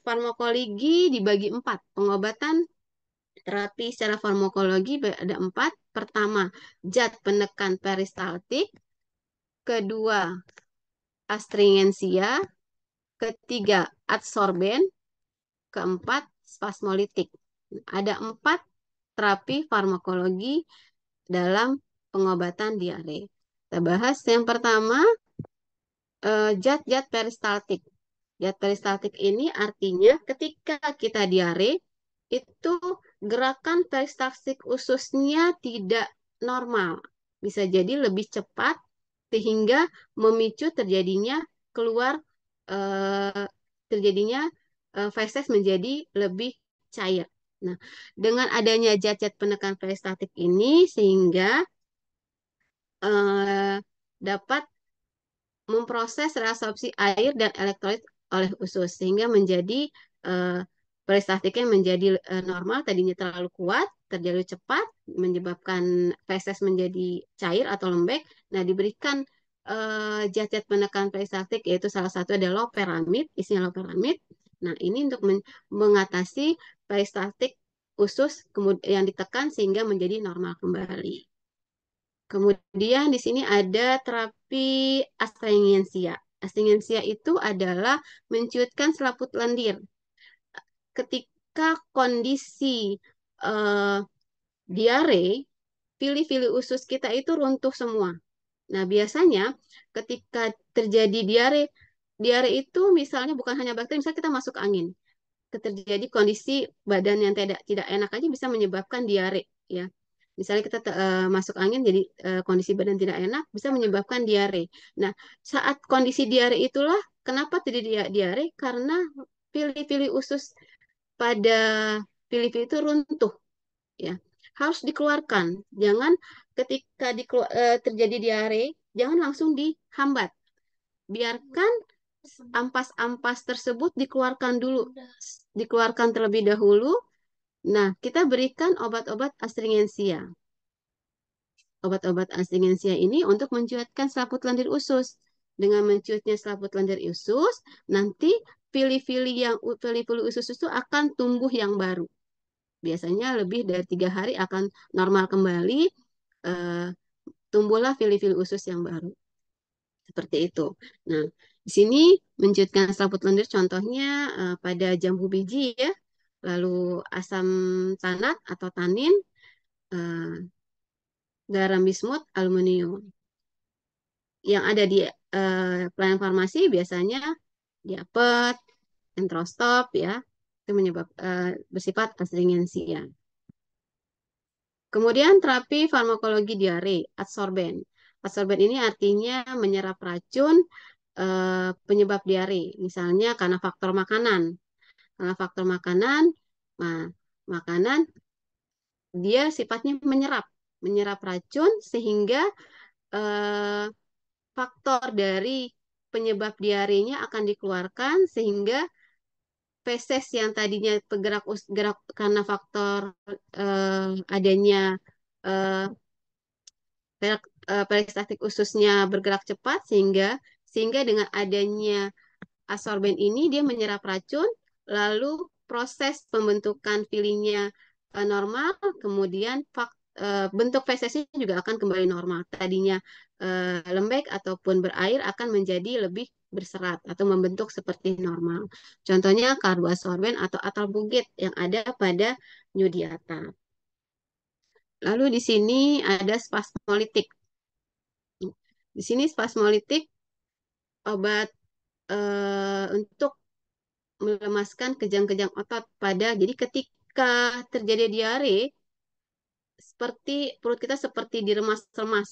farmakologi dibagi empat pengobatan terapi secara farmakologi ada empat. Pertama, zat penekan peristaltik. Kedua, astringensia, ketiga adsorben, keempat spasmolitik. Ada empat terapi farmakologi dalam pengobatan diare. Kita bahas yang pertama, jat-jat eh, peristaltik. Jat peristaltik ini artinya ketika kita diare, itu gerakan peristaltik ususnya tidak normal. Bisa jadi lebih cepat sehingga memicu terjadinya keluar eh, terjadinya eh, feses menjadi lebih cair. Nah, dengan adanya jajat penekan prestatif ini sehingga eh, dapat memproses reabsorpsi air dan elektrolit oleh usus sehingga menjadi eh, peristaltiknya menjadi uh, normal tadinya terlalu kuat terjadi cepat menyebabkan feses menjadi cair atau lembek nah diberikan uh, penekan peristaltik yaitu salah satu adalah loperamid isinya loperamid nah ini untuk men mengatasi peristaltik usus yang ditekan sehingga menjadi normal kembali Kemudian di sini ada terapi astringensia. Astringensia itu adalah menciutkan selaput lendir ketika kondisi uh, diare, pilih-pilih usus kita itu runtuh semua. Nah, biasanya ketika terjadi diare, diare itu misalnya bukan hanya bakteri, misalnya kita masuk angin. Terjadi kondisi badan yang tidak tidak enak aja bisa menyebabkan diare, ya. Misalnya kita uh, masuk angin jadi uh, kondisi badan tidak enak bisa menyebabkan diare. Nah, saat kondisi diare itulah kenapa terjadi diare? Karena pilih-pilih usus pada Filipi itu runtuh ya harus dikeluarkan jangan ketika di, eh, terjadi diare jangan langsung dihambat biarkan ampas-ampas tersebut dikeluarkan dulu dikeluarkan terlebih dahulu nah kita berikan obat-obat astringensia obat-obat astringensia ini untuk mencuatkan selaput lendir usus dengan mencuatnya selaput lendir usus nanti fili-fili yang fili-fili usus itu akan tumbuh yang baru. Biasanya lebih dari tiga hari akan normal kembali, eh, tumbuhlah fili-fili usus yang baru. Seperti itu. Nah, di sini menciptakan selaput lendir contohnya eh, pada jambu biji ya, lalu asam tanat atau tanin, eh, garam bismut, aluminium. Yang ada di eh, pelayan farmasi biasanya diapet, entrostop ya, itu menyebab uh, bersifat astringensia. Kemudian terapi farmakologi diare, adsorben. Adsorben ini artinya menyerap racun uh, penyebab diare, misalnya karena faktor makanan. Karena faktor makanan, nah, makanan dia sifatnya menyerap, menyerap racun sehingga eh, faktor dari penyebab diarenya akan dikeluarkan sehingga feses yang tadinya bergerak gerak karena faktor uh, adanya uh, peristaltik ususnya bergerak cepat sehingga sehingga dengan adanya asorben ini dia menyerap racun lalu proses pembentukan filinya uh, normal kemudian fak, uh, bentuk fesesnya juga akan kembali normal tadinya Eh, lembek ataupun berair akan menjadi lebih berserat atau membentuk seperti normal. Contohnya karbosorben atau atal bugit yang ada pada nyudiata. Lalu di sini ada spasmolitik. Di sini spasmolitik obat eh, untuk melemaskan kejang-kejang otot pada jadi ketika terjadi diare seperti perut kita seperti diremas-remas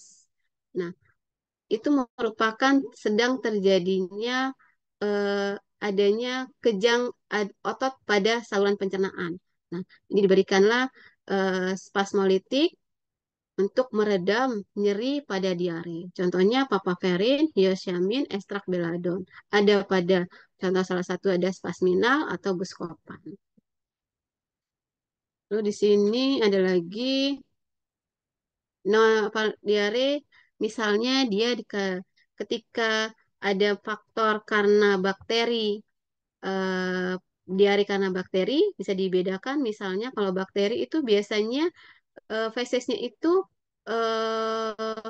Nah, itu merupakan sedang terjadinya eh, adanya kejang otot pada saluran pencernaan. Nah, ini diberikanlah eh, spasmolitik untuk meredam nyeri pada diare. Contohnya papaverin, hiosyamin, ekstrak beladon. Ada pada contoh salah satu ada spasminal atau buscopan Lalu di sini ada lagi no, diare Misalnya dia ketika ada faktor karena bakteri eh, diare karena bakteri bisa dibedakan misalnya kalau bakteri itu biasanya eh, fesesnya itu eh,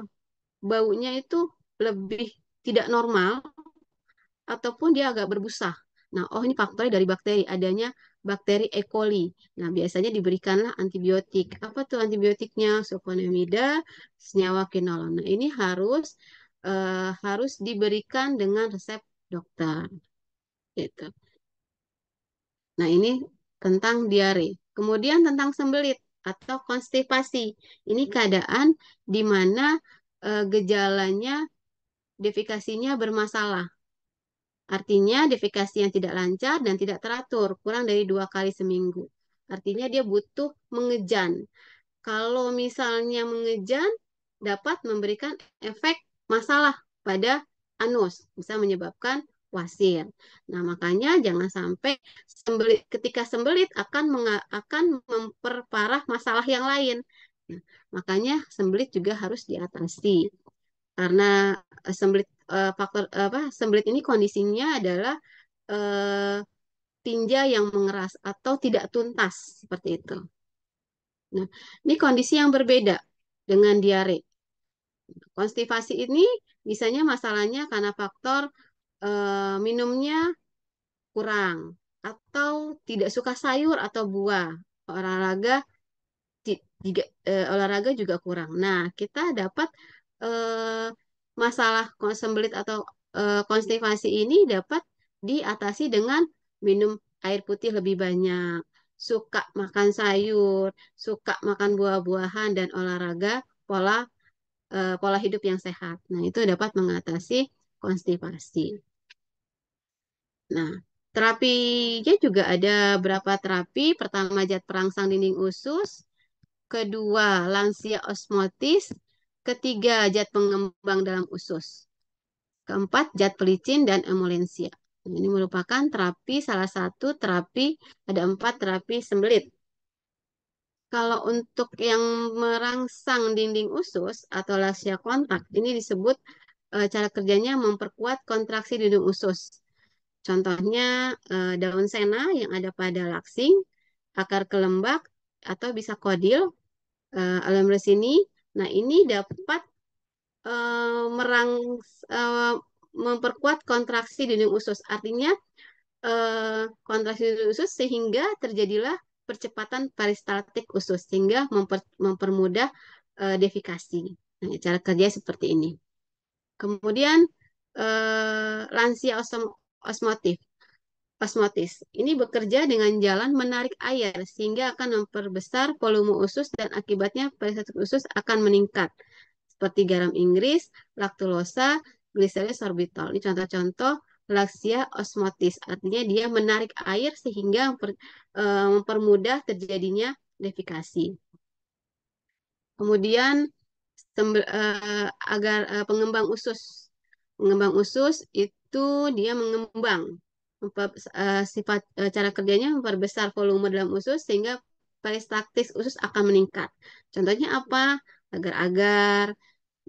baunya itu lebih tidak normal ataupun dia agak berbusa. Nah, oh ini faktornya dari bakteri adanya bakteri E. coli. Nah, biasanya diberikanlah antibiotik. Apa tuh antibiotiknya? Sulfonamida, senyawa kinolon. Nah, ini harus uh, harus diberikan dengan resep dokter. Gitu. Nah, ini tentang diare. Kemudian tentang sembelit atau konstipasi. Ini keadaan di mana uh, gejalanya defikasinya bermasalah. Artinya defekasi yang tidak lancar dan tidak teratur, kurang dari dua kali seminggu. Artinya dia butuh mengejan. Kalau misalnya mengejan, dapat memberikan efek masalah pada anus, bisa menyebabkan wasir. Nah, makanya jangan sampai sembelit, ketika sembelit akan akan memperparah masalah yang lain. Nah, makanya sembelit juga harus diatasi karena eh, sembelit uh, faktor apa sembelit ini kondisinya adalah uh, tinja yang mengeras atau tidak tuntas seperti itu. Nah, ini kondisi yang berbeda dengan diare. Konstipasi ini misalnya masalahnya karena faktor uh, minumnya kurang atau tidak suka sayur atau buah, olahraga juga olahraga juga kurang. Nah, kita dapat eh, masalah sembelit atau eh, konstipasi ini dapat diatasi dengan minum air putih lebih banyak, suka makan sayur, suka makan buah-buahan dan olahraga pola eh, pola hidup yang sehat. Nah, itu dapat mengatasi konstipasi. Nah, Terapinya juga ada berapa terapi. Pertama, jat perangsang dinding usus. Kedua, lansia osmotis. Ketiga, zat pengembang dalam usus. Keempat, zat pelicin dan emulensia. Nah, ini merupakan terapi salah satu terapi, ada empat terapi sembelit. Kalau untuk yang merangsang dinding usus atau lasia kontak, ini disebut e, cara kerjanya memperkuat kontraksi dinding usus. Contohnya e, daun sena yang ada pada laksing, akar kelembak, atau bisa kodil, e, alam resini, Nah, ini dapat uh, merang uh, memperkuat kontraksi dinding usus. Artinya uh, kontraksi dinding usus sehingga terjadilah percepatan peristaltik usus sehingga memper, mempermudah uh, defikasi. Nah, cara kerja seperti ini. Kemudian lansia osmotif. Osmotis. Ini bekerja dengan jalan menarik air sehingga akan memperbesar volume usus dan akibatnya peristaltik usus akan meningkat. Seperti garam Inggris, laktulosa, gliserin sorbitol. Ini contoh-contoh laksia osmotis. Artinya dia menarik air sehingga eh, mempermudah terjadinya defikasi. Kemudian eh, agar eh, pengembang usus. Pengembang usus itu dia mengembang uh, sifat uh, cara kerjanya memperbesar volume dalam usus sehingga peristaltis usus akan meningkat. Contohnya apa? Agar-agar,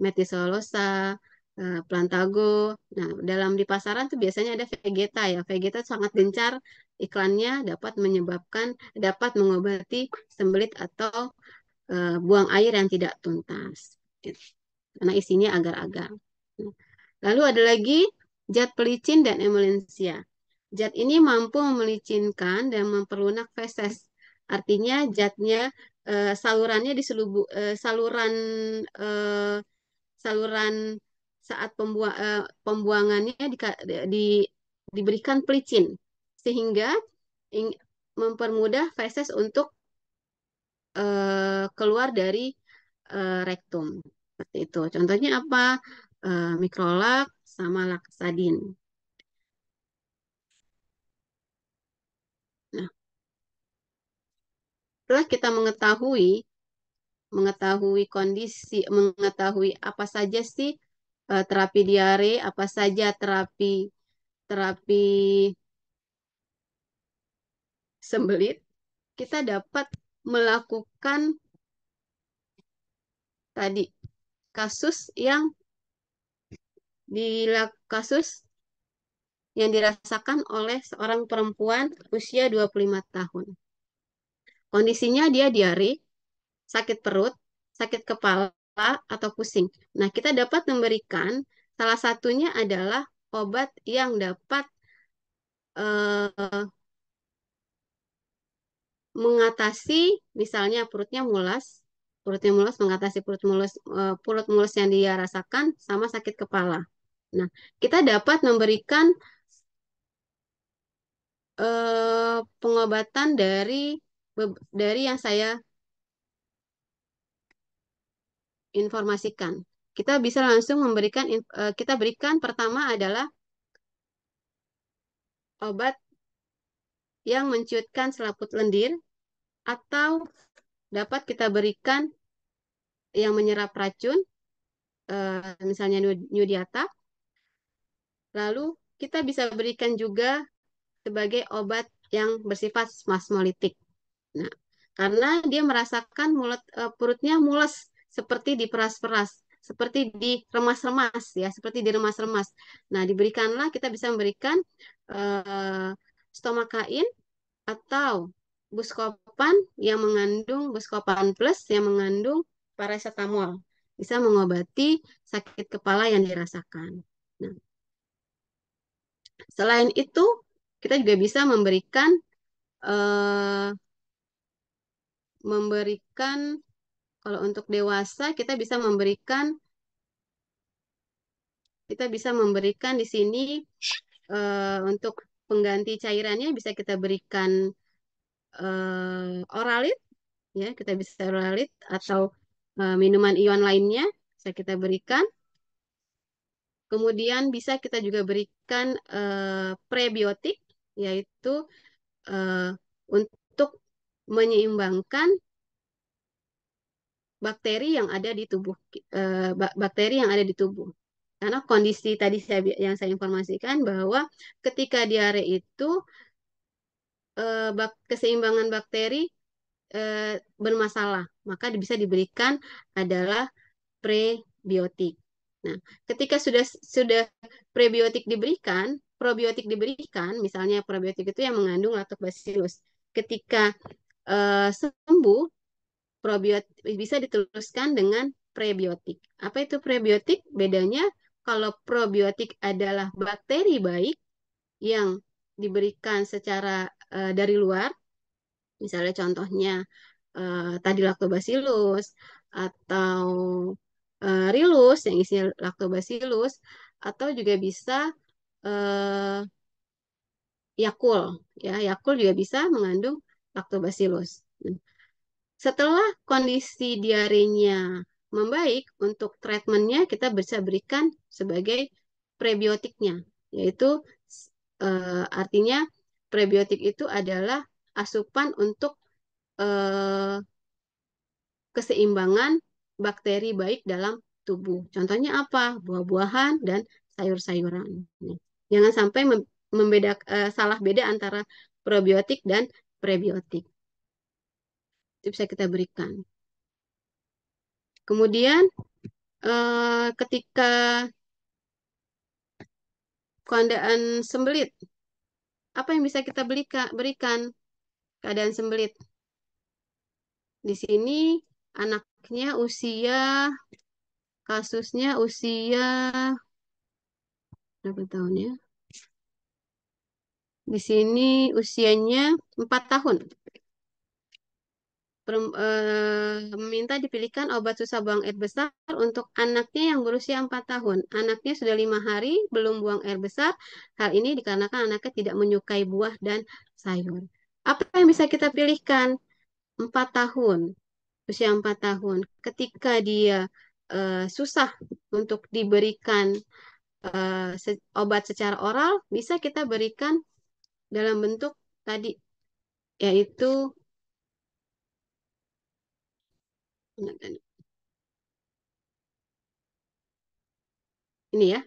metisolosa, uh, eh, plantago. Nah, dalam di pasaran tuh biasanya ada Vegeta ya. Vegeta sangat gencar iklannya dapat menyebabkan dapat mengobati sembelit atau uh, buang air yang tidak tuntas. Gitu. Karena isinya agar-agar. Nah, lalu ada lagi zat pelicin dan emulensia. Zat ini mampu melicinkan dan memperlunak feses. Artinya zatnya uh, salurannya diselubu uh, saluran uh, saluran saat pembua, uh, pembuangannya di, di, diberikan pelicin sehingga in, mempermudah feses untuk uh, keluar dari uh, rektum. Seperti itu. Contohnya apa? Uh, mikrolak sama laksadin. setelah kita mengetahui mengetahui kondisi, mengetahui apa saja sih uh, terapi diare, apa saja terapi terapi sembelit, kita dapat melakukan tadi kasus yang di kasus yang dirasakan oleh seorang perempuan usia 25 tahun. Kondisinya dia diare, sakit perut, sakit kepala, atau pusing. Nah, kita dapat memberikan salah satunya adalah obat yang dapat uh, mengatasi misalnya perutnya mulas, perutnya mulas mengatasi perut mulas, uh, eh, perut mulus yang dia rasakan sama sakit kepala. Nah, kita dapat memberikan uh, pengobatan dari dari yang saya informasikan. Kita bisa langsung memberikan eh, kita berikan pertama adalah obat yang menciutkan selaput lendir atau dapat kita berikan yang menyerap racun, eh, misalnya nyudiata. Lalu kita bisa berikan juga sebagai obat yang bersifat masmolitik. Nah, karena dia merasakan mulut uh, perutnya mules seperti diperas-peras, seperti diremas-remas ya, seperti diremas-remas. Nah, diberikanlah kita bisa memberikan uh, stomakain atau buskopan yang mengandung buskopan plus yang mengandung paracetamol bisa mengobati sakit kepala yang dirasakan. Nah, selain itu kita juga bisa memberikan eh, memberikan kalau untuk dewasa kita bisa memberikan kita bisa memberikan di sini uh, untuk pengganti cairannya bisa kita berikan uh, oralit ya kita bisa oralit atau uh, minuman ion lainnya bisa kita berikan kemudian bisa kita juga berikan uh, prebiotik yaitu uh, untuk menyeimbangkan bakteri yang ada di tubuh eh, bakteri yang ada di tubuh. Karena kondisi tadi saya, yang saya informasikan bahwa ketika diare itu eh, keseimbangan bakteri eh, bermasalah, maka bisa diberikan adalah prebiotik. Nah, ketika sudah sudah prebiotik diberikan, probiotik diberikan, misalnya probiotik itu yang mengandung lactobacillus. Ketika uh, sembuh probiotik bisa diteruskan dengan prebiotik. Apa itu prebiotik? Bedanya kalau probiotik adalah bakteri baik yang diberikan secara uh, dari luar, misalnya contohnya uh, tadi lactobacillus atau uh, rilus yang isinya lactobacillus atau juga bisa uh, yakul ya yakul juga bisa mengandung lactobacillus. Nah, setelah kondisi diarenya membaik, untuk treatmentnya kita bisa berikan sebagai prebiotiknya, yaitu e, artinya prebiotik itu adalah asupan untuk e, keseimbangan bakteri baik dalam tubuh. Contohnya apa? Buah-buahan dan sayur-sayuran. Nah, jangan sampai membedak, e, salah beda antara probiotik dan prebiotik. Itu bisa kita berikan. Kemudian eh, ketika keadaan sembelit, apa yang bisa kita berikan keadaan sembelit? Di sini anaknya usia kasusnya usia berapa tahun ya? Di sini usianya 4 tahun. Eh, meminta dipilihkan obat susah buang air besar untuk anaknya yang berusia 4 tahun. Anaknya sudah lima hari belum buang air besar. Hal ini dikarenakan anaknya tidak menyukai buah dan sayur. Apa yang bisa kita pilihkan? 4 tahun. Usia 4 tahun. Ketika dia uh, susah untuk diberikan uh, se obat secara oral, bisa kita berikan dalam bentuk tadi yaitu ini ya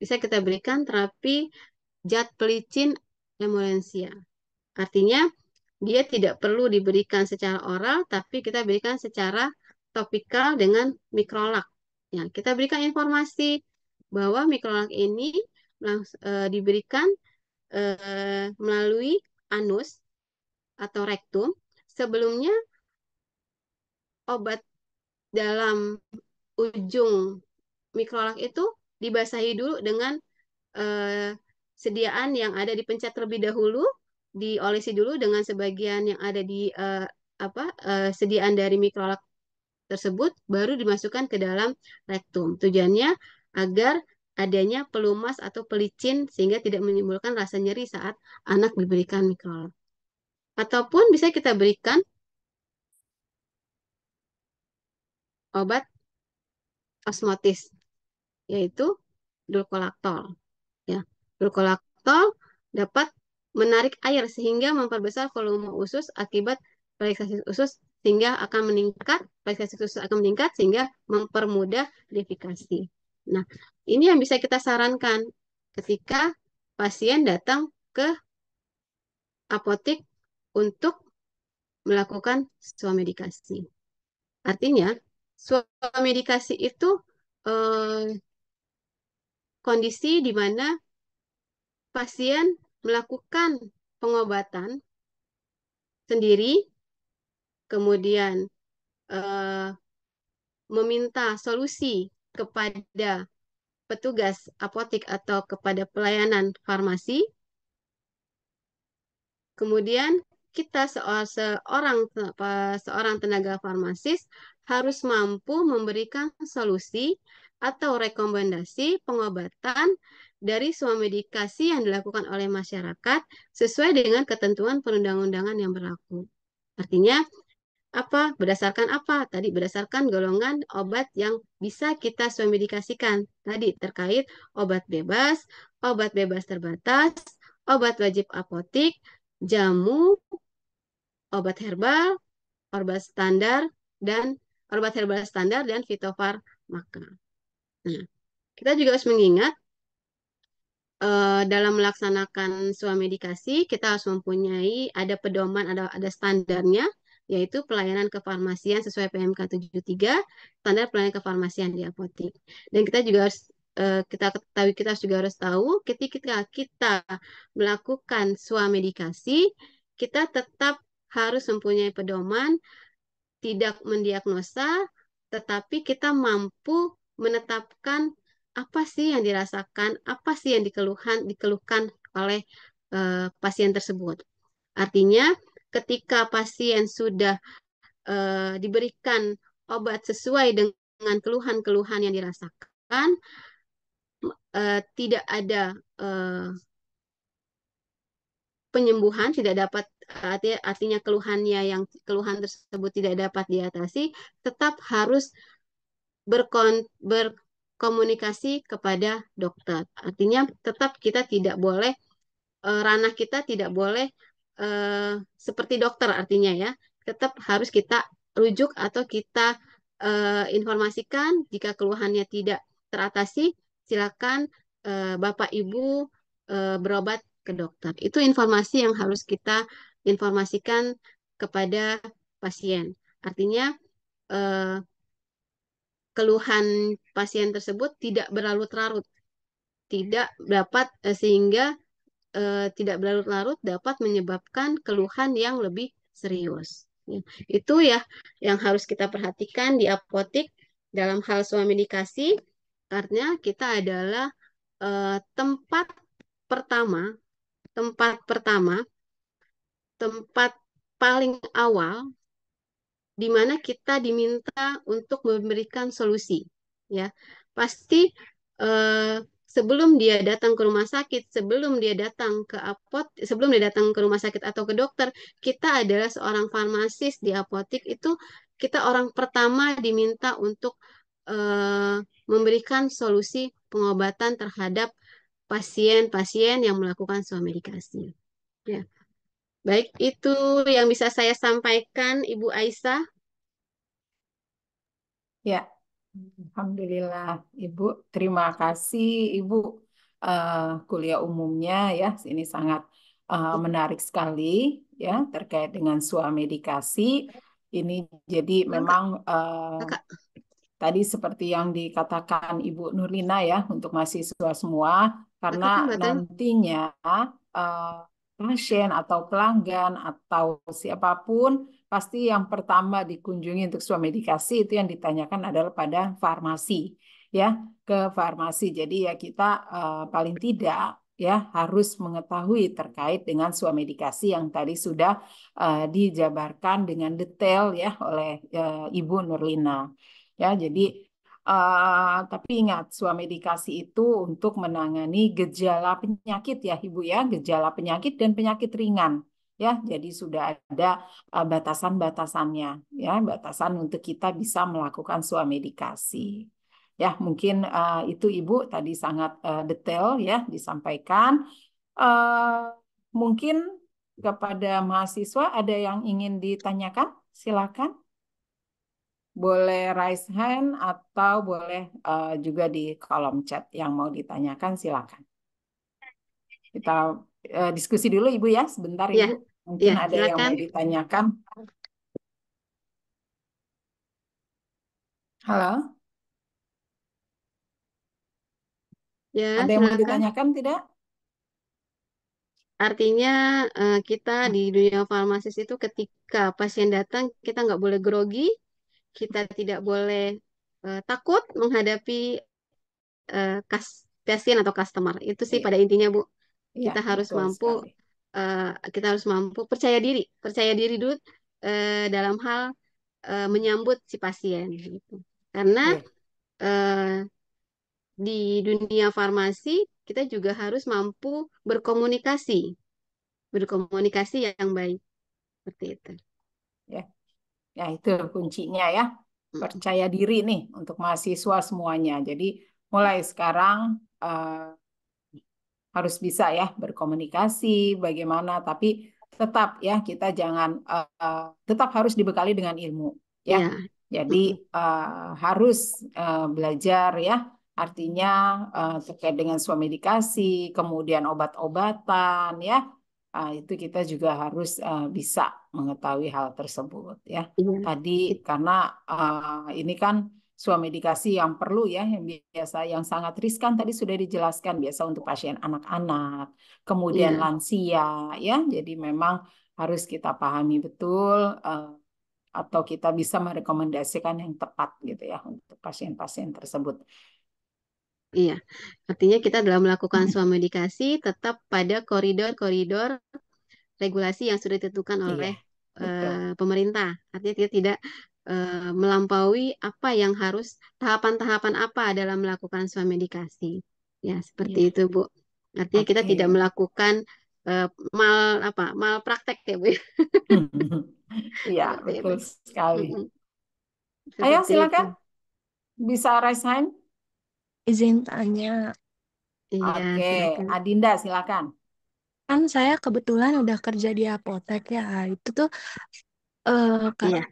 bisa kita berikan terapi zat pelicin emolensia artinya dia tidak perlu diberikan secara oral tapi kita berikan secara topikal dengan mikrolak ya kita berikan informasi bahwa mikrolak ini e, diberikan eh, melalui anus atau rektum. Sebelumnya obat dalam ujung mikrolak itu dibasahi dulu dengan eh, sediaan yang ada di pencet terlebih dahulu, diolesi dulu dengan sebagian yang ada di eh, apa eh, sediaan dari mikrolak tersebut baru dimasukkan ke dalam rektum. Tujuannya agar adanya pelumas atau pelicin sehingga tidak menimbulkan rasa nyeri saat anak diberikan mikrolab. Ataupun bisa kita berikan obat osmotis yaitu dulkolaktol. Ya, dulkolaktol dapat menarik air sehingga memperbesar volume usus akibat relaksasi usus sehingga akan meningkat, relaksasi usus akan meningkat sehingga mempermudah defikasi. Nah, ini yang bisa kita sarankan ketika pasien datang ke apotek untuk melakukan suamedikasi. Artinya, suamedikasi itu eh, kondisi di mana pasien melakukan pengobatan sendiri, kemudian eh, meminta solusi kepada petugas apotik atau kepada pelayanan farmasi. Kemudian kita seorang seorang tenaga farmasis harus mampu memberikan solusi atau rekomendasi pengobatan dari semua medikasi yang dilakukan oleh masyarakat sesuai dengan ketentuan perundang-undangan yang berlaku. Artinya, apa? Berdasarkan apa? Tadi berdasarkan golongan obat yang bisa kita suamidikasikan Tadi terkait obat bebas, obat bebas terbatas, obat wajib apotik, jamu, obat herbal, obat standar dan obat herbal standar dan fitofarmaka. Nah, kita juga harus mengingat eh, dalam melaksanakan suamedikasi kita harus mempunyai ada pedoman ada ada standarnya yaitu pelayanan kefarmasian sesuai PMK 73, standar pelayanan kefarmasian di apotik. Dan kita juga harus eh, kita ketahui kita juga harus tahu ketika kita melakukan swamedikasi kita tetap harus mempunyai pedoman tidak mendiagnosa tetapi kita mampu menetapkan apa sih yang dirasakan apa sih yang dikeluhan dikeluhkan oleh uh, pasien tersebut artinya ketika pasien sudah uh, diberikan obat sesuai dengan keluhan-keluhan yang dirasakan, uh, tidak ada uh, penyembuhan, tidak dapat artinya, artinya keluhannya yang keluhan tersebut tidak dapat diatasi, tetap harus berkon, berkomunikasi kepada dokter. Artinya tetap kita tidak boleh ranah kita tidak boleh Eh, seperti dokter artinya ya, tetap harus kita rujuk atau kita eh, informasikan jika keluhannya tidak teratasi, silakan eh, Bapak Ibu eh, berobat ke dokter. Itu informasi yang harus kita informasikan kepada pasien. Artinya eh, keluhan pasien tersebut tidak berlarut terlarut tidak dapat eh, sehingga e, tidak berlarut-larut dapat menyebabkan keluhan yang lebih serius. Ya, itu ya yang harus kita perhatikan di apotik dalam hal suami dikasih karena kita adalah e, tempat pertama, tempat pertama, tempat paling awal di mana kita diminta untuk memberikan solusi ya pasti eh, sebelum dia datang ke rumah sakit, sebelum dia datang ke apot, sebelum dia datang ke rumah sakit atau ke dokter, kita adalah seorang farmasis di apotik itu kita orang pertama diminta untuk uh, memberikan solusi pengobatan terhadap pasien-pasien yang melakukan suami Ya. Baik, itu yang bisa saya sampaikan Ibu Aisyah. Ya, Alhamdulillah, Ibu. Terima kasih, Ibu. Uh, kuliah umumnya ya, ini sangat uh, menarik sekali ya terkait dengan suamedikasi. Ini jadi memang uh, tadi seperti yang dikatakan Ibu Nurlina ya untuk mahasiswa semua, karena nantinya uh, pasien atau pelanggan atau siapapun pasti yang pertama dikunjungi untuk suami medikasi itu yang ditanyakan adalah pada farmasi ya ke farmasi. Jadi ya kita uh, paling tidak ya harus mengetahui terkait dengan suami medikasi yang tadi sudah uh, dijabarkan dengan detail ya oleh uh, Ibu Nurlina. Ya, jadi Uh, tapi ingat, suami medikasi itu untuk menangani gejala penyakit ya Ibu ya, gejala penyakit dan penyakit ringan ya jadi sudah ada eh, batasan-batasannya ya batasan untuk kita bisa melakukan suamedikasi ya mungkin uh, itu ibu tadi sangat uh, detail ya disampaikan uh, mungkin kepada mahasiswa ada yang ingin ditanyakan silakan boleh raise hand atau boleh uh, juga di kolom chat yang mau ditanyakan silakan kita uh, diskusi dulu Ibu ya sebentar Ibu. Ya, Mungkin ya, ada silakan. yang mau ditanyakan. Halo? Ya, ada yang mau ditanyakan tidak? Artinya eh, kita di dunia farmasis itu ketika pasien datang kita nggak boleh grogi, kita tidak boleh uh, takut menghadapi uh, kas pasien atau customer. Itu sih ya. pada intinya Bu ya, kita harus mampu uh, kita harus mampu percaya diri percaya diri dulu uh, dalam hal uh, menyambut si pasien gitu karena ya. uh, di dunia farmasi kita juga harus mampu berkomunikasi berkomunikasi yang baik seperti itu ya ya itu kuncinya ya percaya diri nih untuk mahasiswa semuanya jadi mulai sekarang uh, harus bisa ya berkomunikasi bagaimana tapi tetap ya kita jangan uh, uh, tetap harus dibekali dengan ilmu ya. Yeah. Jadi uh, harus uh, belajar ya artinya uh, terkait dengan suami kemudian obat-obatan ya uh, itu kita juga harus uh, bisa mengetahui hal tersebut ya. yeah. Tadi karena uh, ini kan suami dikasih yang perlu ya yang biasa yang sangat riskan tadi sudah dijelaskan biasa untuk pasien anak-anak, kemudian yeah. lansia ya. Jadi memang harus kita pahami betul eh, atau kita bisa merekomendasikan yang tepat gitu ya untuk pasien-pasien tersebut. Iya, artinya kita dalam melakukan suami medikasi tetap pada koridor-koridor regulasi yang sudah ditentukan iya, oleh iya, pemerintah. Artinya kita tidak Eh, melampaui apa yang harus tahapan-tahapan apa dalam melakukan suami medikasi. Ya, seperti ya. itu, Bu. Artinya okay. kita tidak melakukan uh, mal apa? mal praktek ya, Bu. (laughs) ya betul sekali. seperti Ayo silakan. Itu. Bisa raise Izin tanya. Iya, Oke, okay. Adinda silakan kan saya kebetulan udah kerja di apotek ya itu tuh uh, iya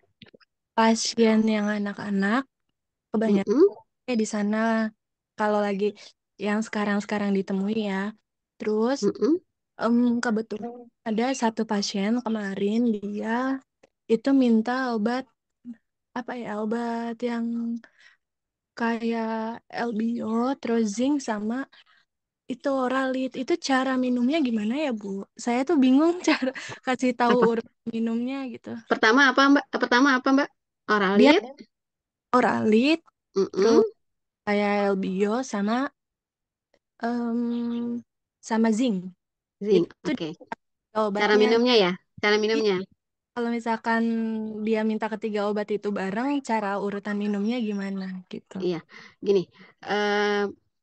pasien yang anak-anak kebanyakan mm-hmm. ya di sana kalau lagi yang sekarang-sekarang ditemui ya. Terus mm-hmm. um, kebetulan ada satu pasien kemarin dia itu minta obat apa ya obat yang kayak LBO, terus zinc sama itu oralit itu cara minumnya gimana ya Bu? Saya tuh bingung (laughs) cara kasih tahu minumnya gitu. Pertama apa Mbak? Pertama apa Mbak? Oralit. oralit, Mm-mm. kayak LBO sama um, sama zinc. Zinc. Oke. Oke. Cara minumnya ya. Cara iya. minumnya. Kalau misalkan dia minta ketiga obat itu bareng, cara urutan minumnya gimana gitu. Iya. Gini. uh,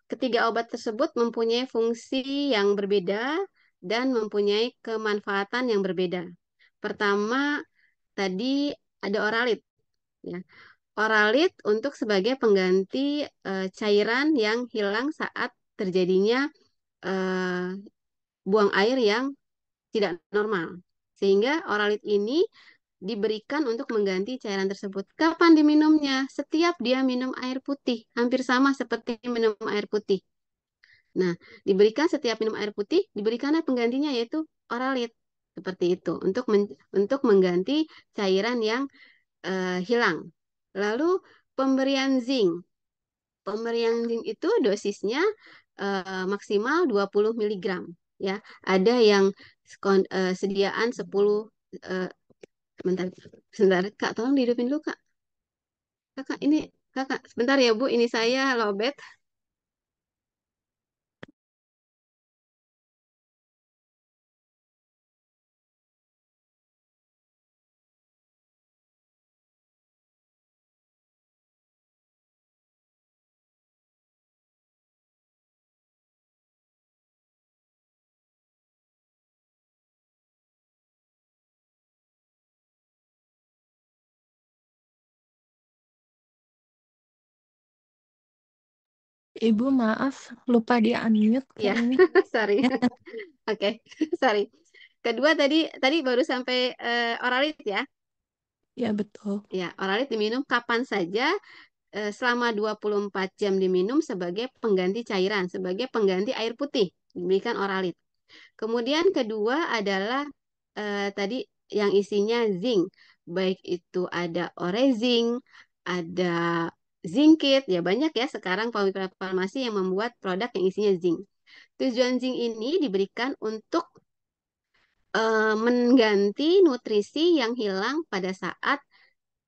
ketiga obat tersebut mempunyai fungsi yang berbeda dan mempunyai kemanfaatan yang berbeda. Pertama, tadi ada oralit. Ya. Oralit untuk sebagai pengganti uh, cairan yang hilang saat terjadinya uh, buang air yang tidak normal. Sehingga oralit ini diberikan untuk mengganti cairan tersebut. Kapan diminumnya? Setiap dia minum air putih, hampir sama seperti minum air putih. Nah, diberikan setiap minum air putih, diberikanlah penggantinya yaitu oralit. Seperti itu, untuk men untuk mengganti cairan yang uh, hilang. Lalu pemberian zinc. Pemberian zinc itu dosisnya uh, maksimal 20 mg ya. Ada yang uh, sediaan 10 uh, bentar sebentar Kak tolong dihidupin dulu Kak. Kakak ini Kakak sebentar ya Bu, ini saya lobet. Ibu maaf lupa di unmute iya. (laughs) ya. sorry. (laughs) Oke, okay. (laughs) sorry. Kedua tadi tadi baru sampai uh, eh, oralit ya. Ya, betul. Ya, oralit diminum kapan saja uh, selama 24 jam diminum sebagai pengganti cairan, sebagai pengganti air putih. Diberikan oralit. Kemudian kedua adalah uh, tadi yang isinya zinc. Baik itu ada orezing, ada zinc kit ya banyak ya sekarang farmasi yang membuat produk yang isinya zinc. Tujuan zinc ini diberikan untuk uh, mengganti nutrisi yang hilang pada saat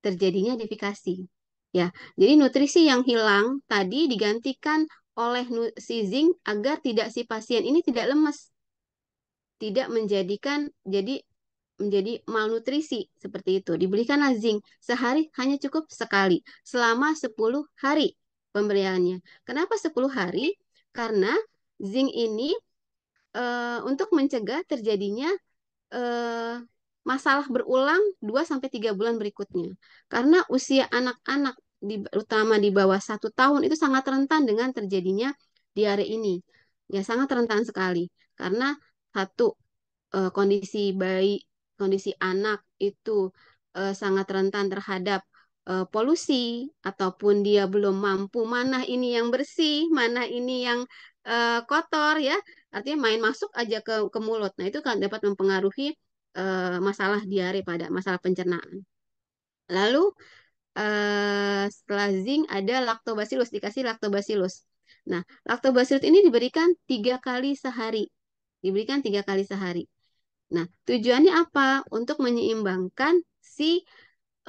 terjadinya defikasi. Ya, jadi nutrisi yang hilang tadi digantikan oleh si zinc agar tidak si pasien ini tidak lemes, tidak menjadikan jadi menjadi malnutrisi seperti itu. Diberikanlah zinc sehari hanya cukup sekali selama 10 hari pemberiannya. Kenapa 10 hari? Karena zinc ini e, untuk mencegah terjadinya e, masalah berulang 2 sampai 3 bulan berikutnya. Karena usia anak-anak di, terutama di bawah satu tahun itu sangat rentan dengan terjadinya diare ini. Ya sangat rentan sekali karena satu eh, kondisi bayi kondisi anak itu eh, sangat rentan terhadap eh, polusi ataupun dia belum mampu mana ini yang bersih, mana ini yang eh, kotor ya. Artinya main masuk aja ke ke mulut. Nah, itu kan dapat mempengaruhi masalah diare pada masalah pencernaan. Lalu eh, setelah zinc ada lactobacillus dikasih lactobacillus. Nah, lactobacillus ini diberikan tiga kali sehari. Diberikan tiga kali sehari. Nah, tujuannya apa? Untuk menyeimbangkan si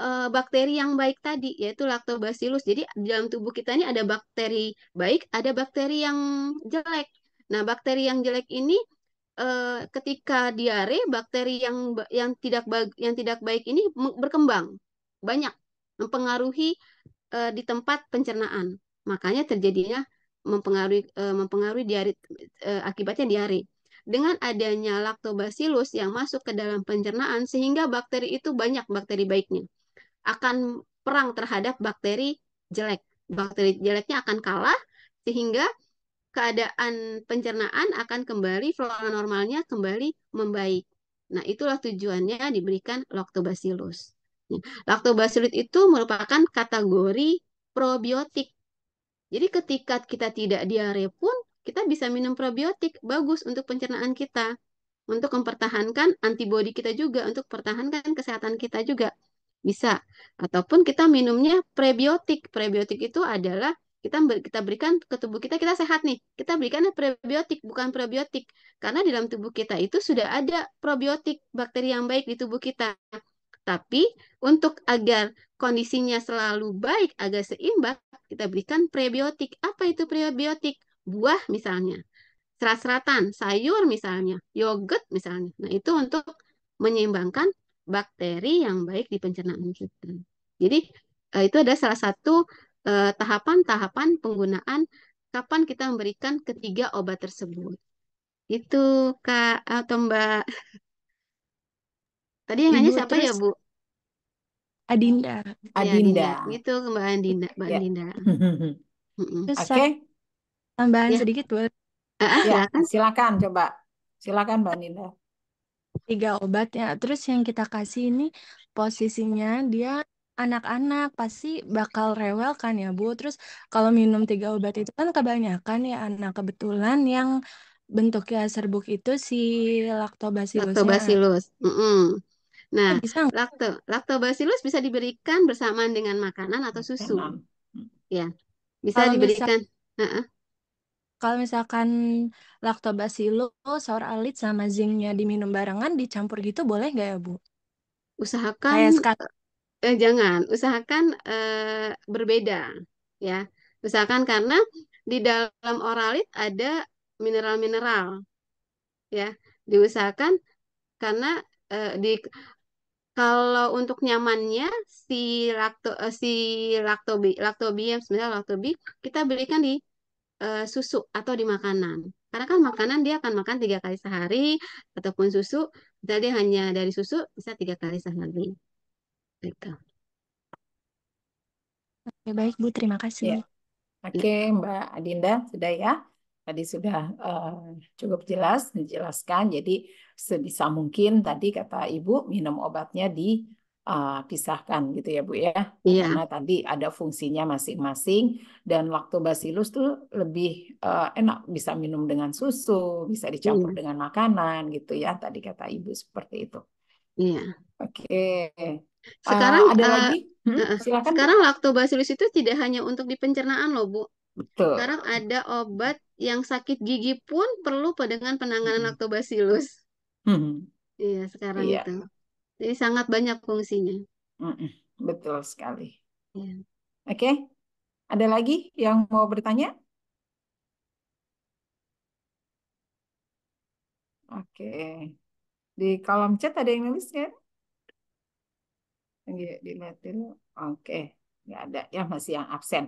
e, bakteri yang baik tadi, yaitu lactobacillus. Jadi dalam tubuh kita ini ada bakteri baik, ada bakteri yang jelek. Nah, bakteri yang jelek ini e, ketika diare, bakteri yang yang tidak yang tidak baik ini berkembang banyak, mempengaruhi e, di tempat pencernaan. Makanya terjadinya mempengaruhi mempengaruhi diare akibatnya diare dengan adanya lactobacillus yang masuk ke dalam pencernaan sehingga bakteri itu banyak bakteri baiknya akan perang terhadap bakteri jelek. Bakteri jeleknya akan kalah sehingga keadaan pencernaan akan kembali flora normalnya kembali membaik. Nah, itulah tujuannya diberikan lactobacillus. Nah, lactobacillus itu merupakan kategori probiotik. Jadi ketika kita tidak diare pun kita bisa minum probiotik bagus untuk pencernaan kita untuk mempertahankan antibodi kita juga untuk pertahankan kesehatan kita juga bisa ataupun kita minumnya prebiotik prebiotik itu adalah kita kita berikan ke tubuh kita kita sehat nih kita berikan prebiotik bukan probiotik karena di dalam tubuh kita itu sudah ada probiotik bakteri yang baik di tubuh kita tapi untuk agar kondisinya selalu baik agar seimbang kita berikan prebiotik apa itu prebiotik buah misalnya, serat-seratan, sayur misalnya, yogurt misalnya. Nah, itu untuk menyeimbangkan bakteri yang baik di pencernaan kita. Jadi, eh, itu ada salah satu eh, tahapan-tahapan eh, penggunaan kapan kita memberikan ketiga obat tersebut. Itu Kak atau Mbak. Tadi yang nanya siapa ya, Bu? Adinda. Ya, Adinda. Ya, Adinda. Gitu Mbak Adinda, Mbak ya. Adinda. (laughs) Oke. okay. Tambahan Ya, sedikit boleh? Ah, ah, ya, silakan. coba. Silakan Mbak Nina. Tiga obat ya. Terus yang kita kasih ini posisinya dia anak-anak pasti bakal rewel kan ya Bu. Terus kalau minum tiga obat itu kan kebanyakan ya anak kebetulan yang bentuknya serbuk itu si laktobasilusnya. Lactobacillus. Mm-mm. Nah, oh, bisa Lacto, lactobacillus bisa diberikan bersamaan dengan makanan atau susu, ya. Bisa Kalau misal diberikan. -uh. Kalau misalkan lactobacillus, oralit sama zingnya diminum barengan dicampur gitu boleh nggak ya, Bu? Usahakan Kayak sekarang. Eh, eh, jangan, usahakan eh, berbeda ya. Usahakan karena di dalam oralit ada mineral-mineral ya. Diusahakan karena eh, di kalau untuk nyamannya si lakto eh, si laktobi laktobi ya, sebenarnya laktobi kita berikan di uh, susu atau di makanan. Karena kan makanan dia akan makan tiga kali sehari ataupun susu, jadi hanya dari susu bisa tiga kali sehari. Gitu. Oke, baik Bu, terima kasih. Ya. Oke, Mbak Adinda sudah ya. Tadi sudah uh, cukup jelas menjelaskan Jadi sebisa mungkin tadi kata Ibu minum obatnya di uh, pisahkan gitu ya Bu ya. Iya. Karena tadi ada fungsinya masing-masing dan waktu basilus tuh lebih uh, enak bisa minum dengan susu, bisa dicampur iya. dengan makanan gitu ya. Tadi kata Ibu seperti itu. Iya. Oke. Okay. Eh, sekarang uh, ada uh, lagi? Hmm, silakan. Sekarang lactobacillus itu tidak hanya untuk di pencernaan loh, Bu. Betul. Sekarang ada obat yang sakit gigi pun perlu dengan penanganan hmm. laktobasilus. Hmm. Iya, sekarang iya. itu. Jadi sangat banyak fungsinya. betul sekali. Ya. Oke, ada lagi yang mau bertanya? Oke, di kolom chat ada yang nulis kan? Iya, Dilihat dulu. Oke, okay. nggak ada ya masih yang absen.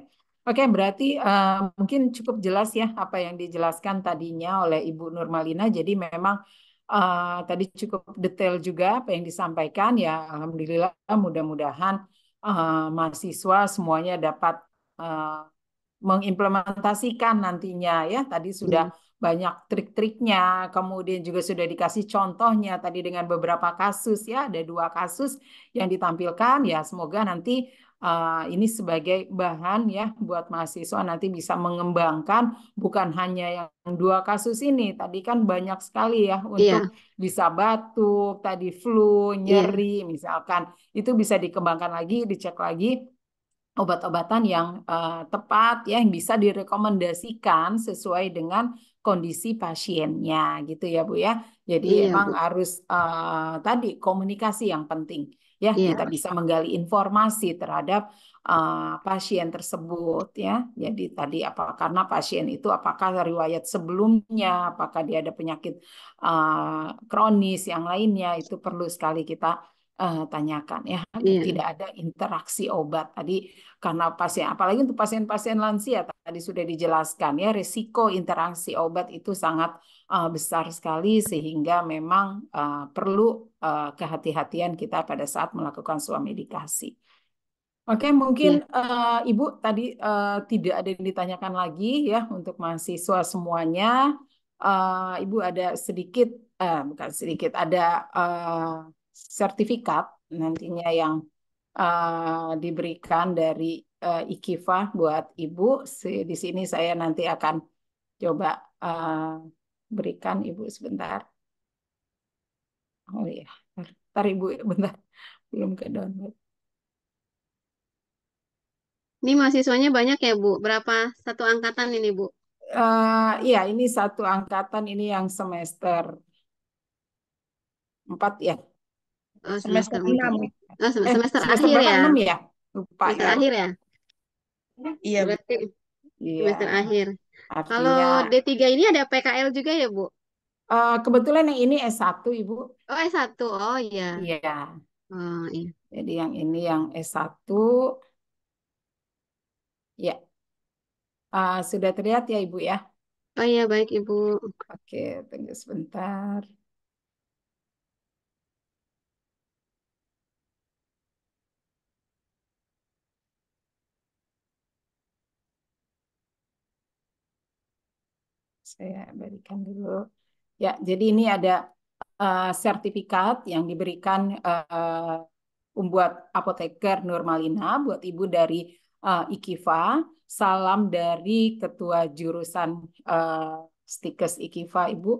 Oke, berarti uh, mungkin cukup jelas ya apa yang dijelaskan tadinya oleh Ibu Nurmalina. Jadi memang Ah, tadi cukup detail juga apa yang disampaikan ya alhamdulillah mudah-mudahan uh, mahasiswa semuanya dapat uh, mengimplementasikan nantinya ya tadi sudah hmm. banyak trik-triknya kemudian juga sudah dikasih contohnya tadi dengan beberapa kasus ya ada dua kasus yang ditampilkan ya semoga nanti Eh, ini sebagai bahan ya buat mahasiswa nanti bisa mengembangkan bukan hanya yang dua kasus ini tadi kan banyak sekali ya iya. untuk yeah. bisa batuk tadi flu iya. nyeri yeah. misalkan itu bisa dikembangkan lagi dicek lagi obat-obatan yang uh, tepat ya yang bisa direkomendasikan sesuai dengan kondisi pasiennya gitu ya Bu ya. Jadi yeah, emang Bu. harus uh, tadi komunikasi yang penting ya yeah. kita bisa menggali informasi terhadap uh, pasien tersebut ya jadi tadi apa karena pasien itu apakah riwayat sebelumnya apakah dia ada penyakit uh, kronis yang lainnya itu perlu sekali kita uh, tanyakan ya gitu. yeah. tidak ada interaksi obat tadi karena pasien apalagi untuk pasien-pasien lansia tadi sudah dijelaskan ya risiko interaksi obat itu sangat uh, besar sekali sehingga memang uh, perlu uh, kehati-hatian kita pada saat melakukan suami medikasi. Oke, mungkin ya. uh, Ibu tadi uh, tidak ada yang ditanyakan lagi ya untuk mahasiswa semuanya. Uh, Ibu ada sedikit, uh, bukan sedikit, ada uh, sertifikat nantinya yang uh, diberikan dari uh, IKIFA buat Ibu. Di sini saya nanti akan coba uh, berikan Ibu sebentar. Oh iya, bentar Ibu (laughs) bentar. Belum ke download. Ini mahasiswanya banyak ya Bu? Berapa satu angkatan ini Bu? Uh, iya, ini satu angkatan ini yang semester empat ya oh, semester, semester ya. Oh, eh, semester, eh, semester akhir ya? ya? Lupa semester ya. akhir ya? Iya. Berarti iya. semester akhir. Artinya, Kalau D3 ini ada PKL juga ya, Bu? Uh, kebetulan yang ini S1, Ibu. Oh, S1. Oh, iya. Iya. Oh, iya. Jadi yang ini yang S1. Ya. Uh, sudah terlihat ya, Ibu ya? Oh iya, baik Ibu. Oke, tunggu sebentar. saya berikan dulu. Ya, jadi ini ada uh, sertifikat yang diberikan uh, eh, membuat apoteker Nurmalina buat ibu dari uh, Ikiva. Salam dari ketua jurusan uh, Stikes Ikiva, Ibu.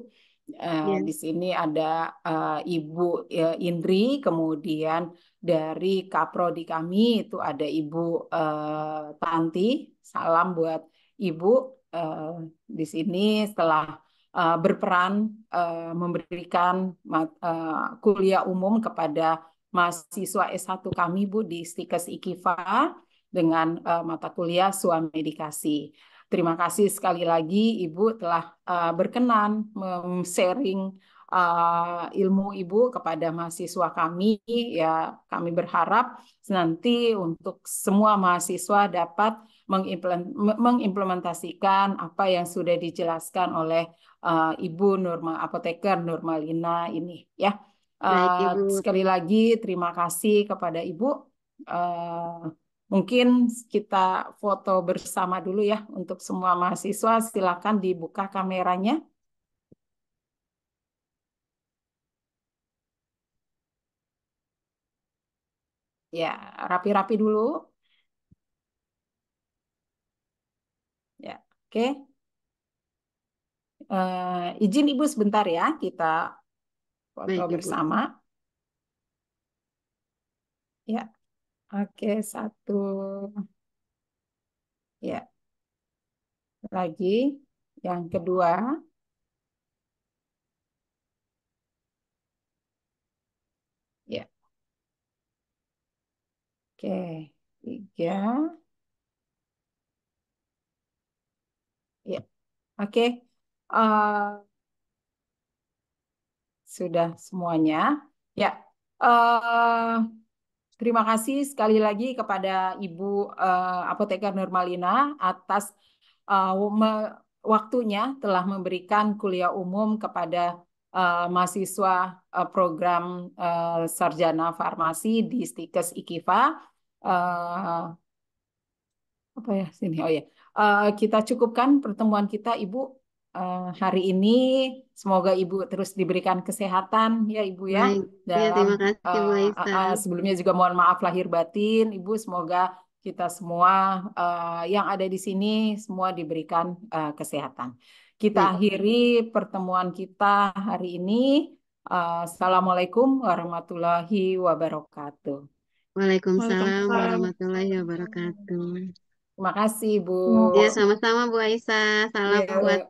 Uh, yeah. Di sini ada uh, Ibu uh, Indri, kemudian dari Kaprodi kami itu ada Ibu uh, Tanti. Salam buat Ibu. Eh, di sini setelah uh, berperan uh, memberikan uh, kuliah umum kepada mahasiswa S1 kami Bu di Stikes IKIFA dengan uh, mata kuliah suami medikasi. Terima kasih sekali lagi Ibu telah uh, berkenan sharing uh, ilmu Ibu kepada mahasiswa kami. Ya, kami berharap nanti untuk semua mahasiswa dapat mengimplementasikan apa yang sudah dijelaskan oleh uh, Ibu Norma Apoteker Nurmalina ini ya. Baik, eh, Sekali lagi terima kasih kepada Ibu. Uh, mungkin kita foto bersama dulu ya untuk semua mahasiswa. Silakan dibuka kameranya. Ya, rapi-rapi dulu. Oke. Uh, izin Ibu sebentar ya, kita foto Baik, bersama. Ibu. Ya. Oke, satu. Ya. Lagi yang kedua. Ya. Oke, tiga. Oke. Okay. Uh, eh, sudah semuanya. Ya. Uh, terima kasih sekali lagi kepada Ibu uh, Apoteker Nurmalina atas uh, waktunya telah memberikan kuliah umum kepada uh, mahasiswa uh, program uh, sarjana farmasi di Stikes IKIFA. Uh, apa ya sini? Oh ya. Eh, kita cukupkan pertemuan kita Ibu uh, hari ini. Semoga Ibu terus diberikan kesehatan ya Ibu ya. Baik. Iya, Dalam, ya, terima kasih uh, uh, sebelumnya juga mohon maaf lahir batin Ibu. Semoga kita semua uh, yang ada di sini semua diberikan uh, kesehatan. Kita Baik. akhiri pertemuan kita hari ini. Uh, Assalamualaikum warahmatullahi wabarakatuh. Waalaikumsalam warahmatullahi wabarakatuh. Terima kasih, Bu. Ya, sama-sama Bu Aisyah. Salam ya, buat